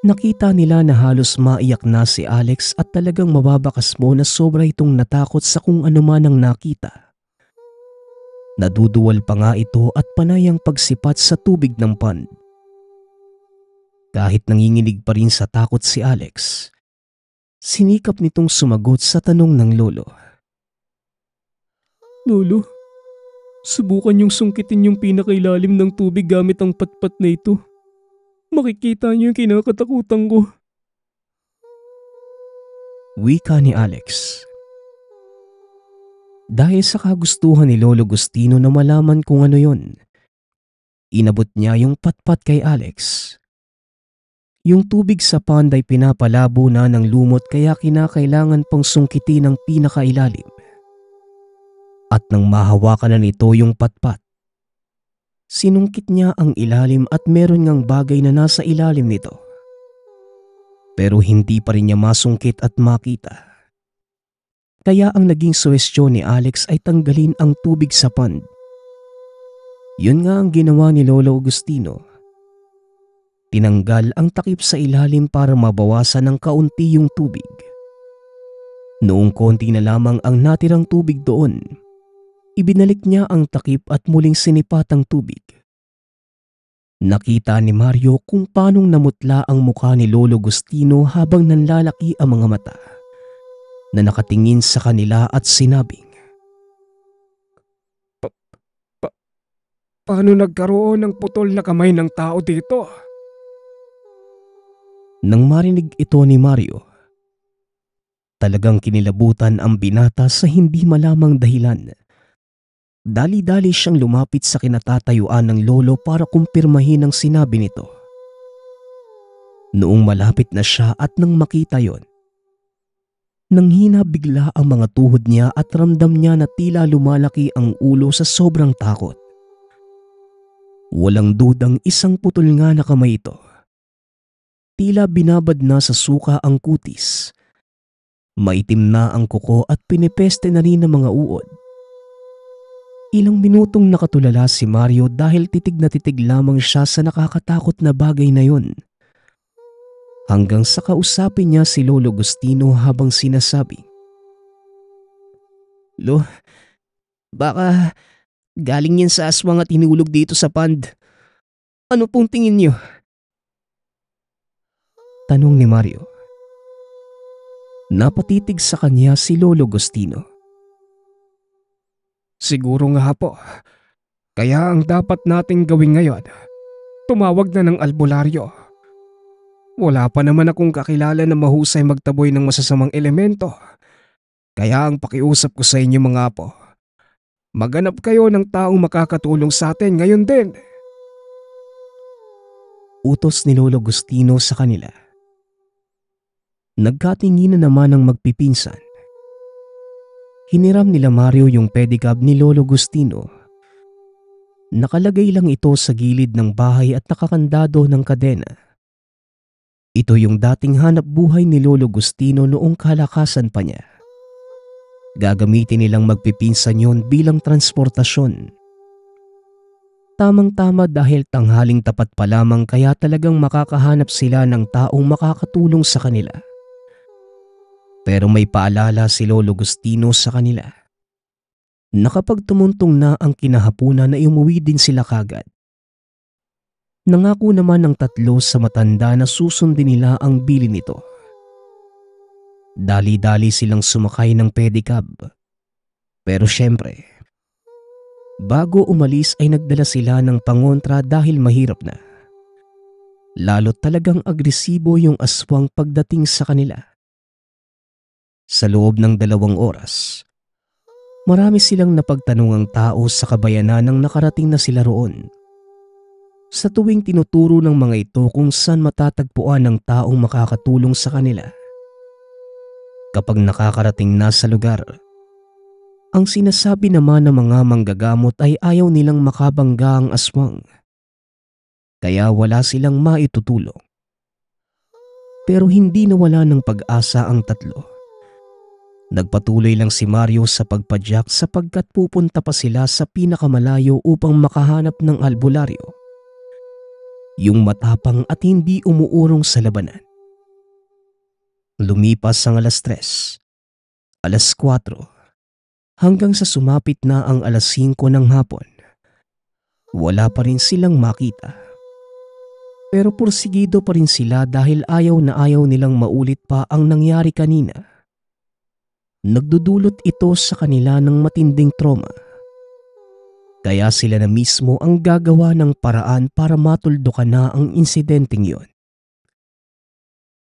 A: Nakita nila na halos maiyak na si Alex at talagang mababakas mo na sobra itong natakot sa kung ano man ang nakita. Naduduwal pa nga ito at panayang pagsipat sa tubig ng pond. Kahit nanginginig pa rin sa takot si Alex, sinikap nitong sumagot sa tanong ng lolo.
B: Lolo, subukan yung sungkitin yung pinakailalim ng tubig gamit ang patpat na ito. Makikita niyo yung kinakatakutan ko. Wika ni Alex.
A: Dahil sa kagustuhan ni Lolo Gustino na malaman kung ano yon, inabot niya yung patpat kay Alex yung tubig sa pond ay pinapalabo na ng lumot kaya kinakailangan pang sungkiti ng pinakailalim. At nang mahawakan na nito yung patpat, sinungkit niya ang ilalim at meron ngang bagay na nasa ilalim nito. Pero hindi pa rin niya masungkit at makita. Kaya ang naging suwestyon ni Alex ay tanggalin ang tubig sa pond. Yun nga ang ginawa ni Lolo Agustino Tinanggal ang takip sa ilalim para mabawasan ng kaunti yung tubig. Noong konti na lamang ang natirang tubig doon, ibinalik niya ang takip at muling sinipat ang tubig. Nakita ni Mario kung paanong namutla ang mukha ni Lolo Gustino habang nanlalaki ang mga mata na nakatingin sa kanila at sinabing,
B: pa, pa, Paano nagkaroon ng putol na kamay ng tao dito?
A: Nang marinig ito ni Mario, talagang kinilabutan ang binata sa hindi malamang dahilan. Dali-dali siyang lumapit sa kinatatayuan ng lolo para kumpirmahin ang sinabi nito. Noong malapit na siya at nang makita yon, nanghina bigla ang mga tuhod niya at ramdam niya na tila lumalaki ang ulo sa sobrang takot. Walang dudang isang putol nga na kamay ito Tila binabad na sa suka ang kutis. Maitim na ang kuko at pinepeste na rin ang mga uod. Ilang minutong nakatulala si Mario dahil titig na titig lamang siya sa nakakatakot na bagay na yun. Hanggang sa kausapin niya si Lolo Gustino habang sinasabi. Lo, baka galing yan sa aswang at hinulog dito sa pand. Ano pong tingin niyo? Tanong ni Mario. Napatitig sa kanya si Lolo Gostino.
B: Siguro nga po. Kaya ang dapat nating gawin ngayon, tumawag na ng albularyo. Wala pa
A: naman akong kakilala na mahusay magtaboy ng masasamang elemento. Kaya ang pakiusap ko sa inyo mga po, maganap kayo ng taong makakatulong sa atin ngayon din. Utos ni Lolo Gustino sa kanila. Nagkatingin na naman ang magpipinsan. Hiniram nila Mario yung pedicab ni Lolo Gustino. Nakalagay lang ito sa gilid ng bahay at nakakandado ng kadena. Ito yung dating hanap buhay ni Lolo Gustino noong kalakasan pa niya. Gagamitin nilang magpipinsan yon bilang transportasyon. Tamang-tama dahil tanghaling tapat pa lamang kaya talagang makakahanap sila ng taong makakatulong sa kanila. Pero may paalala si Lolo Gustino sa kanila. Nakapagtumuntong na ang kinahapunan na umuwi din sila kagad. Nangako naman ng tatlo sa matanda na susundin nila ang bili nito. Dali-dali silang sumakay ng pedicab. Pero syempre, bago umalis ay nagdala sila ng pangontra dahil mahirap na. Lalo talagang agresibo yung aswang pagdating sa kanila sa loob ng dalawang oras. Marami silang napagtanungang tao sa kabayanan nang nakarating na sila roon. Sa tuwing tinuturo ng mga ito kung saan matatagpuan ang taong makakatulong sa kanila. Kapag nakakarating na sa lugar, ang sinasabi naman ng mga manggagamot ay ayaw nilang makabangga ang aswang. Kaya wala silang maitutulong. Pero hindi nawala ng pag-asa ang tatlo Nagpatuloy lang si Mario sa pagpadyak sapagkat pupunta pa sila sa pinakamalayo upang makahanap ng albularyo. Yung matapang at hindi umuurong sa labanan. Lumipas ang alas tres, alas 4, hanggang sa sumapit na ang alas 5 ng hapon. Wala pa rin silang makita. Pero porsigido pa rin sila dahil ayaw na ayaw nilang maulit pa ang nangyari kanina. Nagdudulot ito sa kanila ng matinding trauma. Kaya sila na mismo ang gagawa ng paraan para matuldukan na ang insidenteng yon.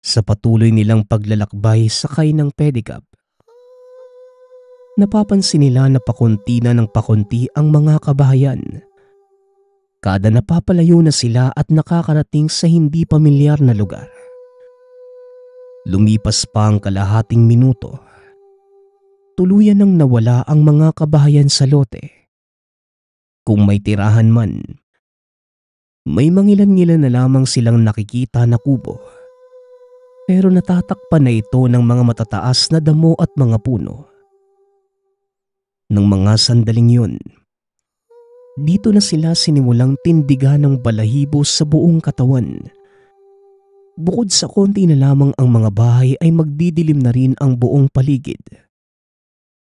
A: Sa patuloy nilang paglalakbay sakay ng pedicab, napapansin nila na pakunti na ng pakunti ang mga kabahayan. Kada napapalayo na sila at nakakarating sa hindi pamilyar na lugar. Lumipas pa ang kalahating minuto tuluyan nang nawala ang mga kabahayan sa lote. Kung may tirahan man, may mangilan-ngilan na lamang silang nakikita na kubo. Pero natatakpan na ito ng mga matataas na damo at mga puno. Nang mga sandaling yun, dito na sila sinimulang tindigan ng balahibo sa buong katawan. Bukod sa konti na lamang ang mga bahay ay magdidilim na rin ang buong paligid.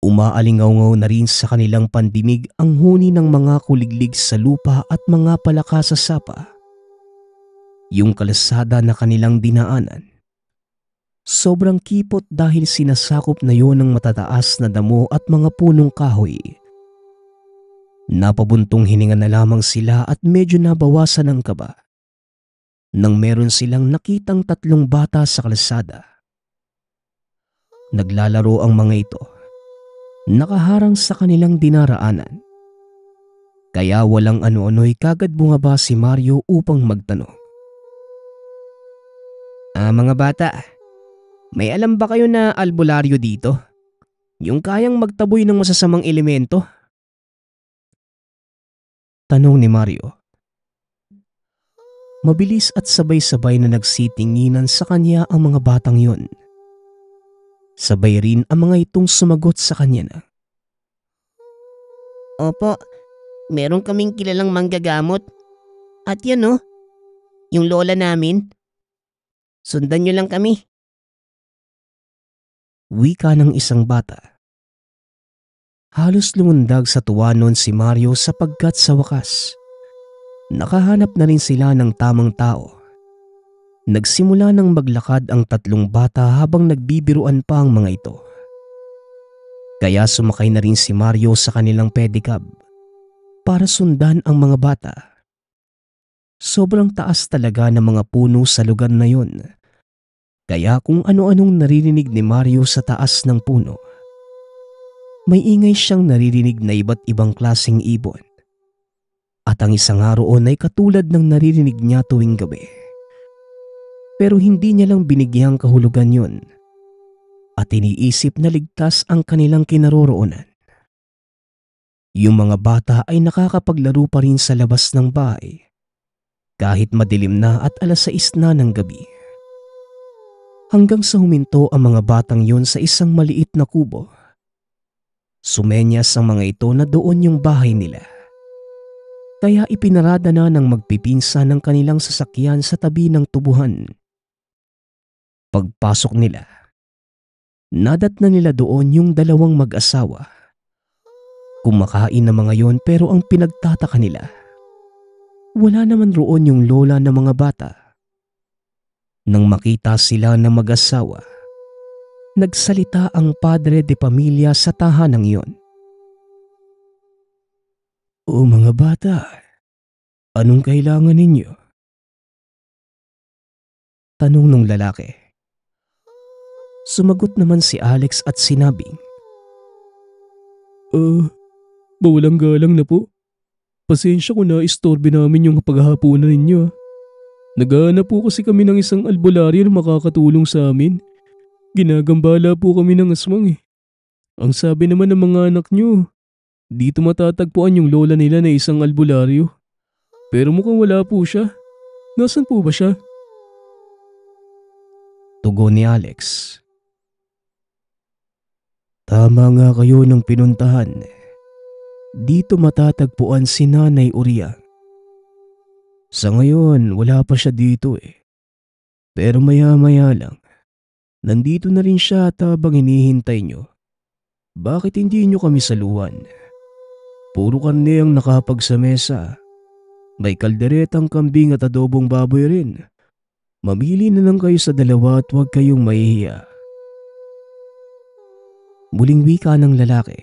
A: Umaalingaungaw na rin sa kanilang pandinig ang huni ng mga kuliglig sa lupa at mga palaka sa sapa. Yung kalasada na kanilang dinaanan. Sobrang kipot dahil sinasakop na yon ng matataas na damo at mga punong kahoy. Napabuntong hininga na lamang sila at medyo nabawasan ang kaba. Nang meron silang nakitang tatlong bata sa kalasada. Naglalaro ang mga ito nakaharang sa kanilang dinaraanan. Kaya walang ano-ano'y kagad bumaba si Mario upang magtanong. Ah mga bata, may alam ba kayo na albularyo dito? Yung kayang magtaboy ng masasamang elemento? Tanong ni Mario. Mabilis at sabay-sabay na nagsitinginan sa kanya ang mga batang yon. Sabay rin ang mga itong sumagot sa kanya na. Opo, meron kaming kilalang manggagamot.
B: At yan oh, yung lola namin. Sundan nyo lang kami.
A: Wika ng isang bata. Halos lumundag sa tuwa noon si Mario sapagkat sa wakas, nakahanap na rin sila ng tamang tao Nagsimula ng maglakad ang tatlong bata habang nagbibiruan pa ang mga ito. Kaya sumakay na rin si Mario sa kanilang pedicab para sundan ang mga bata. Sobrang taas talaga ng mga puno sa lugar na yon. Kaya kung ano-anong naririnig ni Mario sa taas ng puno, may ingay siyang naririnig na iba't ibang klasing ibon. At ang isang haroon ay katulad ng naririnig niya tuwing gabi pero hindi niya lang binigyang kahulugan yun. At iniisip na ligtas ang kanilang kinaroroonan. Yung mga bata ay nakakapaglaro pa rin sa labas ng bahay kahit madilim na at alas 6 na ng gabi. Hanggang sa huminto ang mga batang yon sa isang maliit na kubo. Sumenyas ang mga ito na doon yung bahay nila. Kaya ipinarada na ng magpipinsa ng kanilang sasakyan sa tabi ng tubuhan. Pagpasok nila, nadat na nila doon yung dalawang mag-asawa. Kumakain na mga yon pero ang pinagtataka nila, wala naman roon yung lola ng mga bata. Nang makita sila ng mag-asawa, nagsalita ang padre de pamilya sa tahanang yon. O mga bata, anong kailangan ninyo? Tanong ng lalaki.
B: Sumagot naman si Alex at sinabi. Uh, mawalang galang na po. Pasensya ko na istorbe namin yung paghahaponan ninyo. Ah. Naghahanap po kasi kami ng isang albularyo na makakatulong sa amin. Ginagambala po kami ng aswang eh. Ang sabi naman ng mga anak nyo, dito matatagpuan yung lola nila na isang albularyo. Pero mukhang wala po siya. Nasaan po ba siya?
A: Tugon ni Alex. Tama nga kayo ng pinuntahan. Dito matatagpuan si Nanay Uria. Sa ngayon, wala pa siya dito eh. Pero maya-maya lang, nandito na rin siya at habang hinihintay nyo. Bakit hindi nyo kami saluhan? Puro karne ang nakapag sa mesa. May kalderetang kambing at adobong baboy rin. Mamili na lang kayo sa dalawa at huwag kayong mahihiya. Muling wika ng lalaki.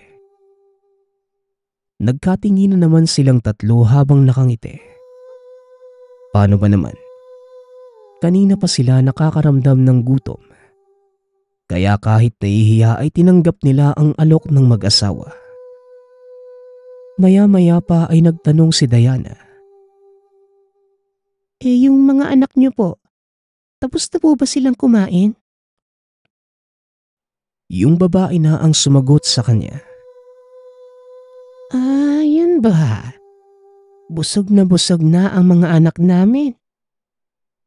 A: Nagkatingin na naman silang tatlo habang nakangiti. Paano ba naman? Kanina pa sila nakakaramdam ng gutom. Kaya kahit nahihiya ay tinanggap nila ang alok ng mag-asawa. Maya-maya pa ay nagtanong si Diana. Eh yung mga anak niyo po, tapos na po ba silang kumain? Yung babae na ang sumagot sa kanya. Ah, ba? Busog na busog na ang mga anak namin.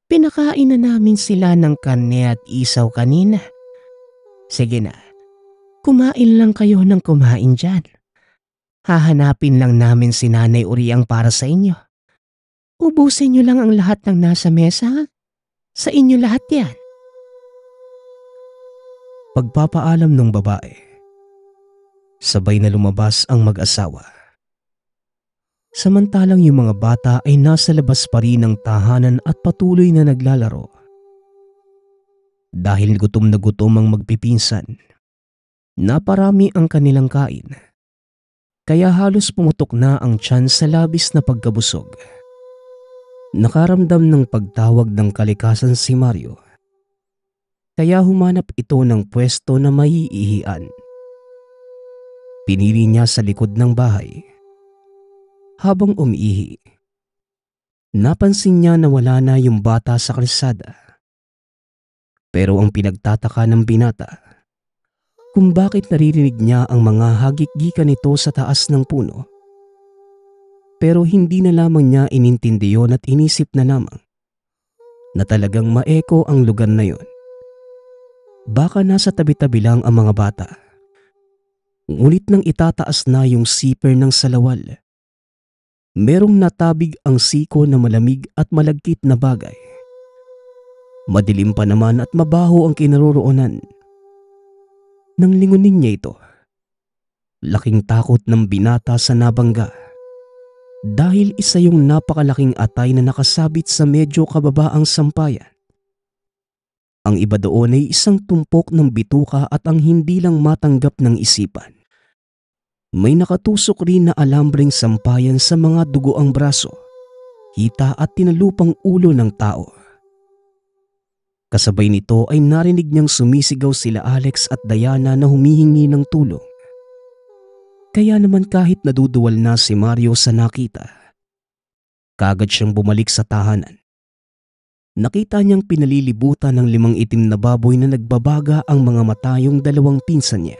A: Pinakain na namin sila ng karne at isaw kanina. Sige na, kumain lang kayo ng kumain dyan. Hahanapin lang namin si Nanay Uriang para sa inyo. Ubusin nyo lang ang lahat ng nasa mesa. Sa inyo lahat yan pagpapaalam ng babae. Sabay na lumabas ang mag-asawa. Samantalang yung mga bata ay nasa labas pa rin ng tahanan at patuloy na naglalaro. Dahil gutom na gutom ang magpipinsan, naparami ang kanilang kain. Kaya halos pumutok na ang tiyan sa labis na pagkabusog. Nakaramdam ng pagtawag ng kalikasan si Mario kaya humanap ito ng pwesto na maiihian. Pinili niya sa likod ng bahay. Habang umiihi, napansin niya na wala na yung bata sa kalsada. Pero ang pinagtataka ng binata, kung bakit naririnig niya ang mga hagik-gikan nito sa taas ng puno. Pero hindi na lamang niya inintindiyon at inisip na lamang na talagang maeko ang lugar na yon. Baka nasa tabi-tabi lang ang mga bata. Ngunit nang itataas na yung siper ng salawal, merong natabig ang siko na malamig at malagkit na bagay. Madilim pa naman at mabaho ang kinaroroonan. Nang lingunin niya ito, laking takot ng binata sa nabangga. Dahil isa yung napakalaking atay na nakasabit sa medyo kababaang sampayan. Ang iba doon ay isang tumpok ng bituka at ang hindi lang matanggap ng isipan. May nakatusok rin na alambreng sampayan sa mga dugo ang braso, hita at tinalupang ulo ng tao. Kasabay nito ay narinig niyang sumisigaw sila Alex at Diana na humihingi ng tulong. Kaya naman kahit naduduwal na si Mario sa nakita, kagad siyang bumalik sa tahanan nakita niyang pinalilibutan ng limang itim na baboy na nagbabaga ang mga matayong dalawang pinsan niya.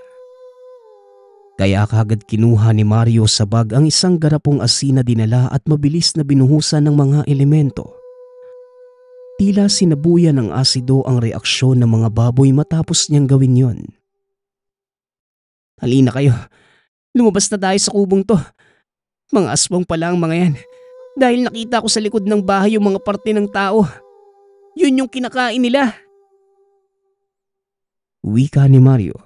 A: Kaya kagad kinuha ni Mario sa bag ang isang garapong asin na dinala at mabilis na binuhusan ng mga elemento. Tila sinabuya ng asido ang reaksyon ng mga baboy matapos niyang gawin yon. Halina kayo, lumabas na tayo sa kubong to. Mga aswang pa lang mga yan. Dahil nakita ko sa likod ng bahay yung mga parte ng tao. Yun yung kinakain nila. Wika ni Mario.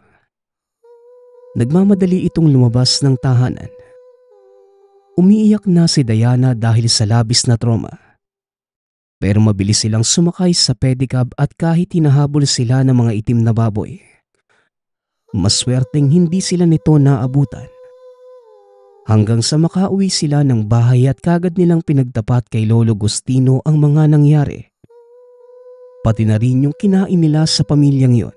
A: Nagmamadali itong lumabas ng tahanan. Umiiyak na si Diana dahil sa labis na trauma. Pero mabilis silang sumakay sa pedicab at kahit hinahabol sila ng mga itim na baboy. Maswerteng hindi sila nito naabutan. Hanggang sa makauwi sila ng bahay at kagad nilang pinagtapat kay Lolo Gustino ang mga nangyari pati na rin yung kinain nila sa pamilyang yon.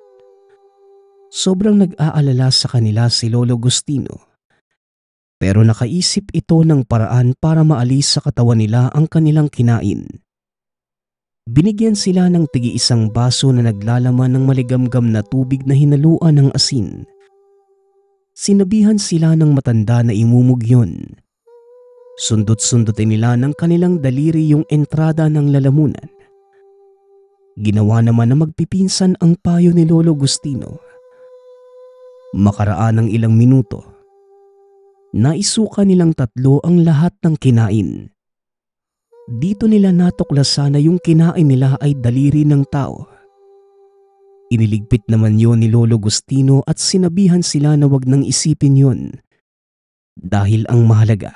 A: Sobrang nag-aalala sa kanila si Lolo Gustino. Pero nakaisip ito ng paraan para maalis sa katawan nila ang kanilang kinain. Binigyan sila ng tigi isang baso na naglalaman ng maligamgam na tubig na hinaluan ng asin. Sinabihan sila ng matanda na imumug yun. Sundot-sundutin nila ng kanilang daliri yung entrada ng lalamunan. Ginawa naman na magpipinsan ang payo ni Lolo Gustino. Makaraan ng ilang minuto, naisuka nilang tatlo ang lahat ng kinain. Dito nila natuklasan na yung kinain nila ay daliri ng tao. Iniligpit naman yon ni Lolo Gustino at sinabihan sila na wag nang isipin yon. Dahil ang mahalaga,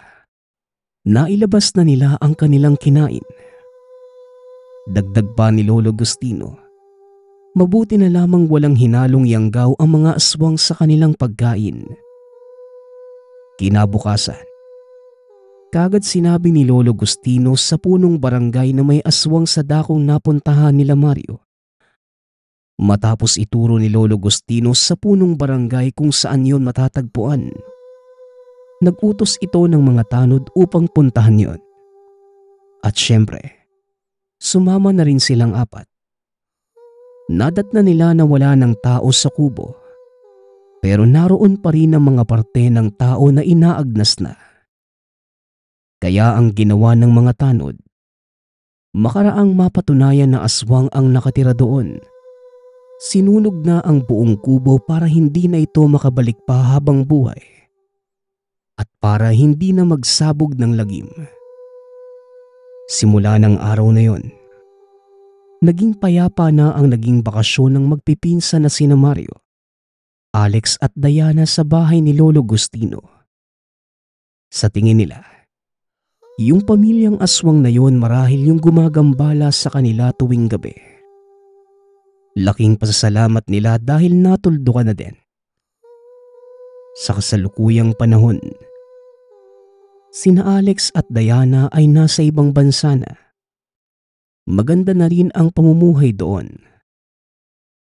A: nailabas na nila ang kanilang kinain. Dagdag pa ni Lolo Agustino. Mabuti na lamang walang hinalong yanggaw ang mga aswang sa kanilang pagkain. Kinabukasan, kagad sinabi ni Lolo Agustino sa punong barangay na may aswang sa dakong napuntahan nila Mario. Matapos ituro ni Lolo Agustino sa punong barangay kung saan yon matatagpuan. Nagutos ito ng mga tanod upang puntahan yon. At syempre, sumama na rin silang apat. Nadat na nila na wala ng tao sa kubo pero naroon pa rin ang mga parte ng tao na inaagnas na. Kaya ang ginawa ng mga tanod, makaraang mapatunayan na aswang ang nakatira doon. Sinunog na ang buong kubo para hindi na ito makabalik pa habang buhay at para hindi na magsabog ng lagim. Simula ng araw na yon, naging payapa na ang naging bakasyon ng magpipinsan na sina Mario, Alex at Diana sa bahay ni Lolo Gustino. Sa tingin nila, yung pamilyang aswang na yon marahil yung gumagambala sa kanila tuwing gabi. Laking pasasalamat nila dahil natuldukan na din. Sa kasalukuyang panahon, Sina Alex at Diana ay nasa ibang bansa na. Maganda na rin ang pamumuhay doon.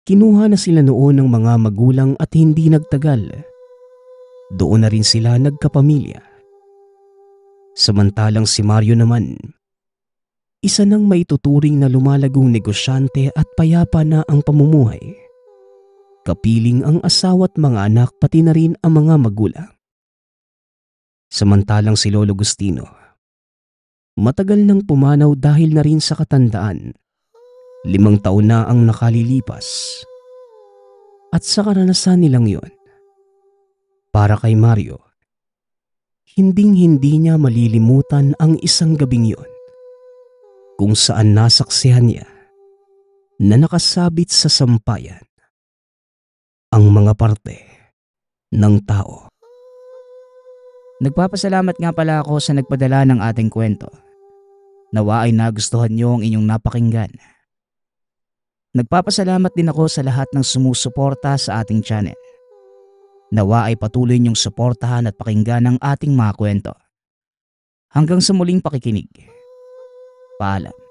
A: Kinuha na sila noon ng mga magulang at hindi nagtagal. Doon na rin sila nagkapamilya. Samantalang si Mario naman, isa nang maituturing na lumalagong negosyante at payapa na ang pamumuhay. Kapiling ang asawa at mga anak pati na rin ang mga magulang. Samantalang si Lolo Gustino, matagal nang pumanaw dahil na rin sa katandaan. Limang taon na ang nakalilipas. At sa karanasan nilang yon, para kay Mario, hinding-hindi niya malilimutan ang isang gabing yon kung saan nasaksihan niya na nakasabit sa sampayan ang mga parte ng tao Nagpapasalamat nga pala ako sa nagpadala ng ating kwento. Nawa ay nagustuhan niyo ang inyong napakinggan. Nagpapasalamat din ako sa lahat ng sumusuporta sa ating channel. Nawa ay patuloy niyong suportahan at pakinggan ang ating mga kwento. Hanggang sa muling pakikinig.
B: Paalam.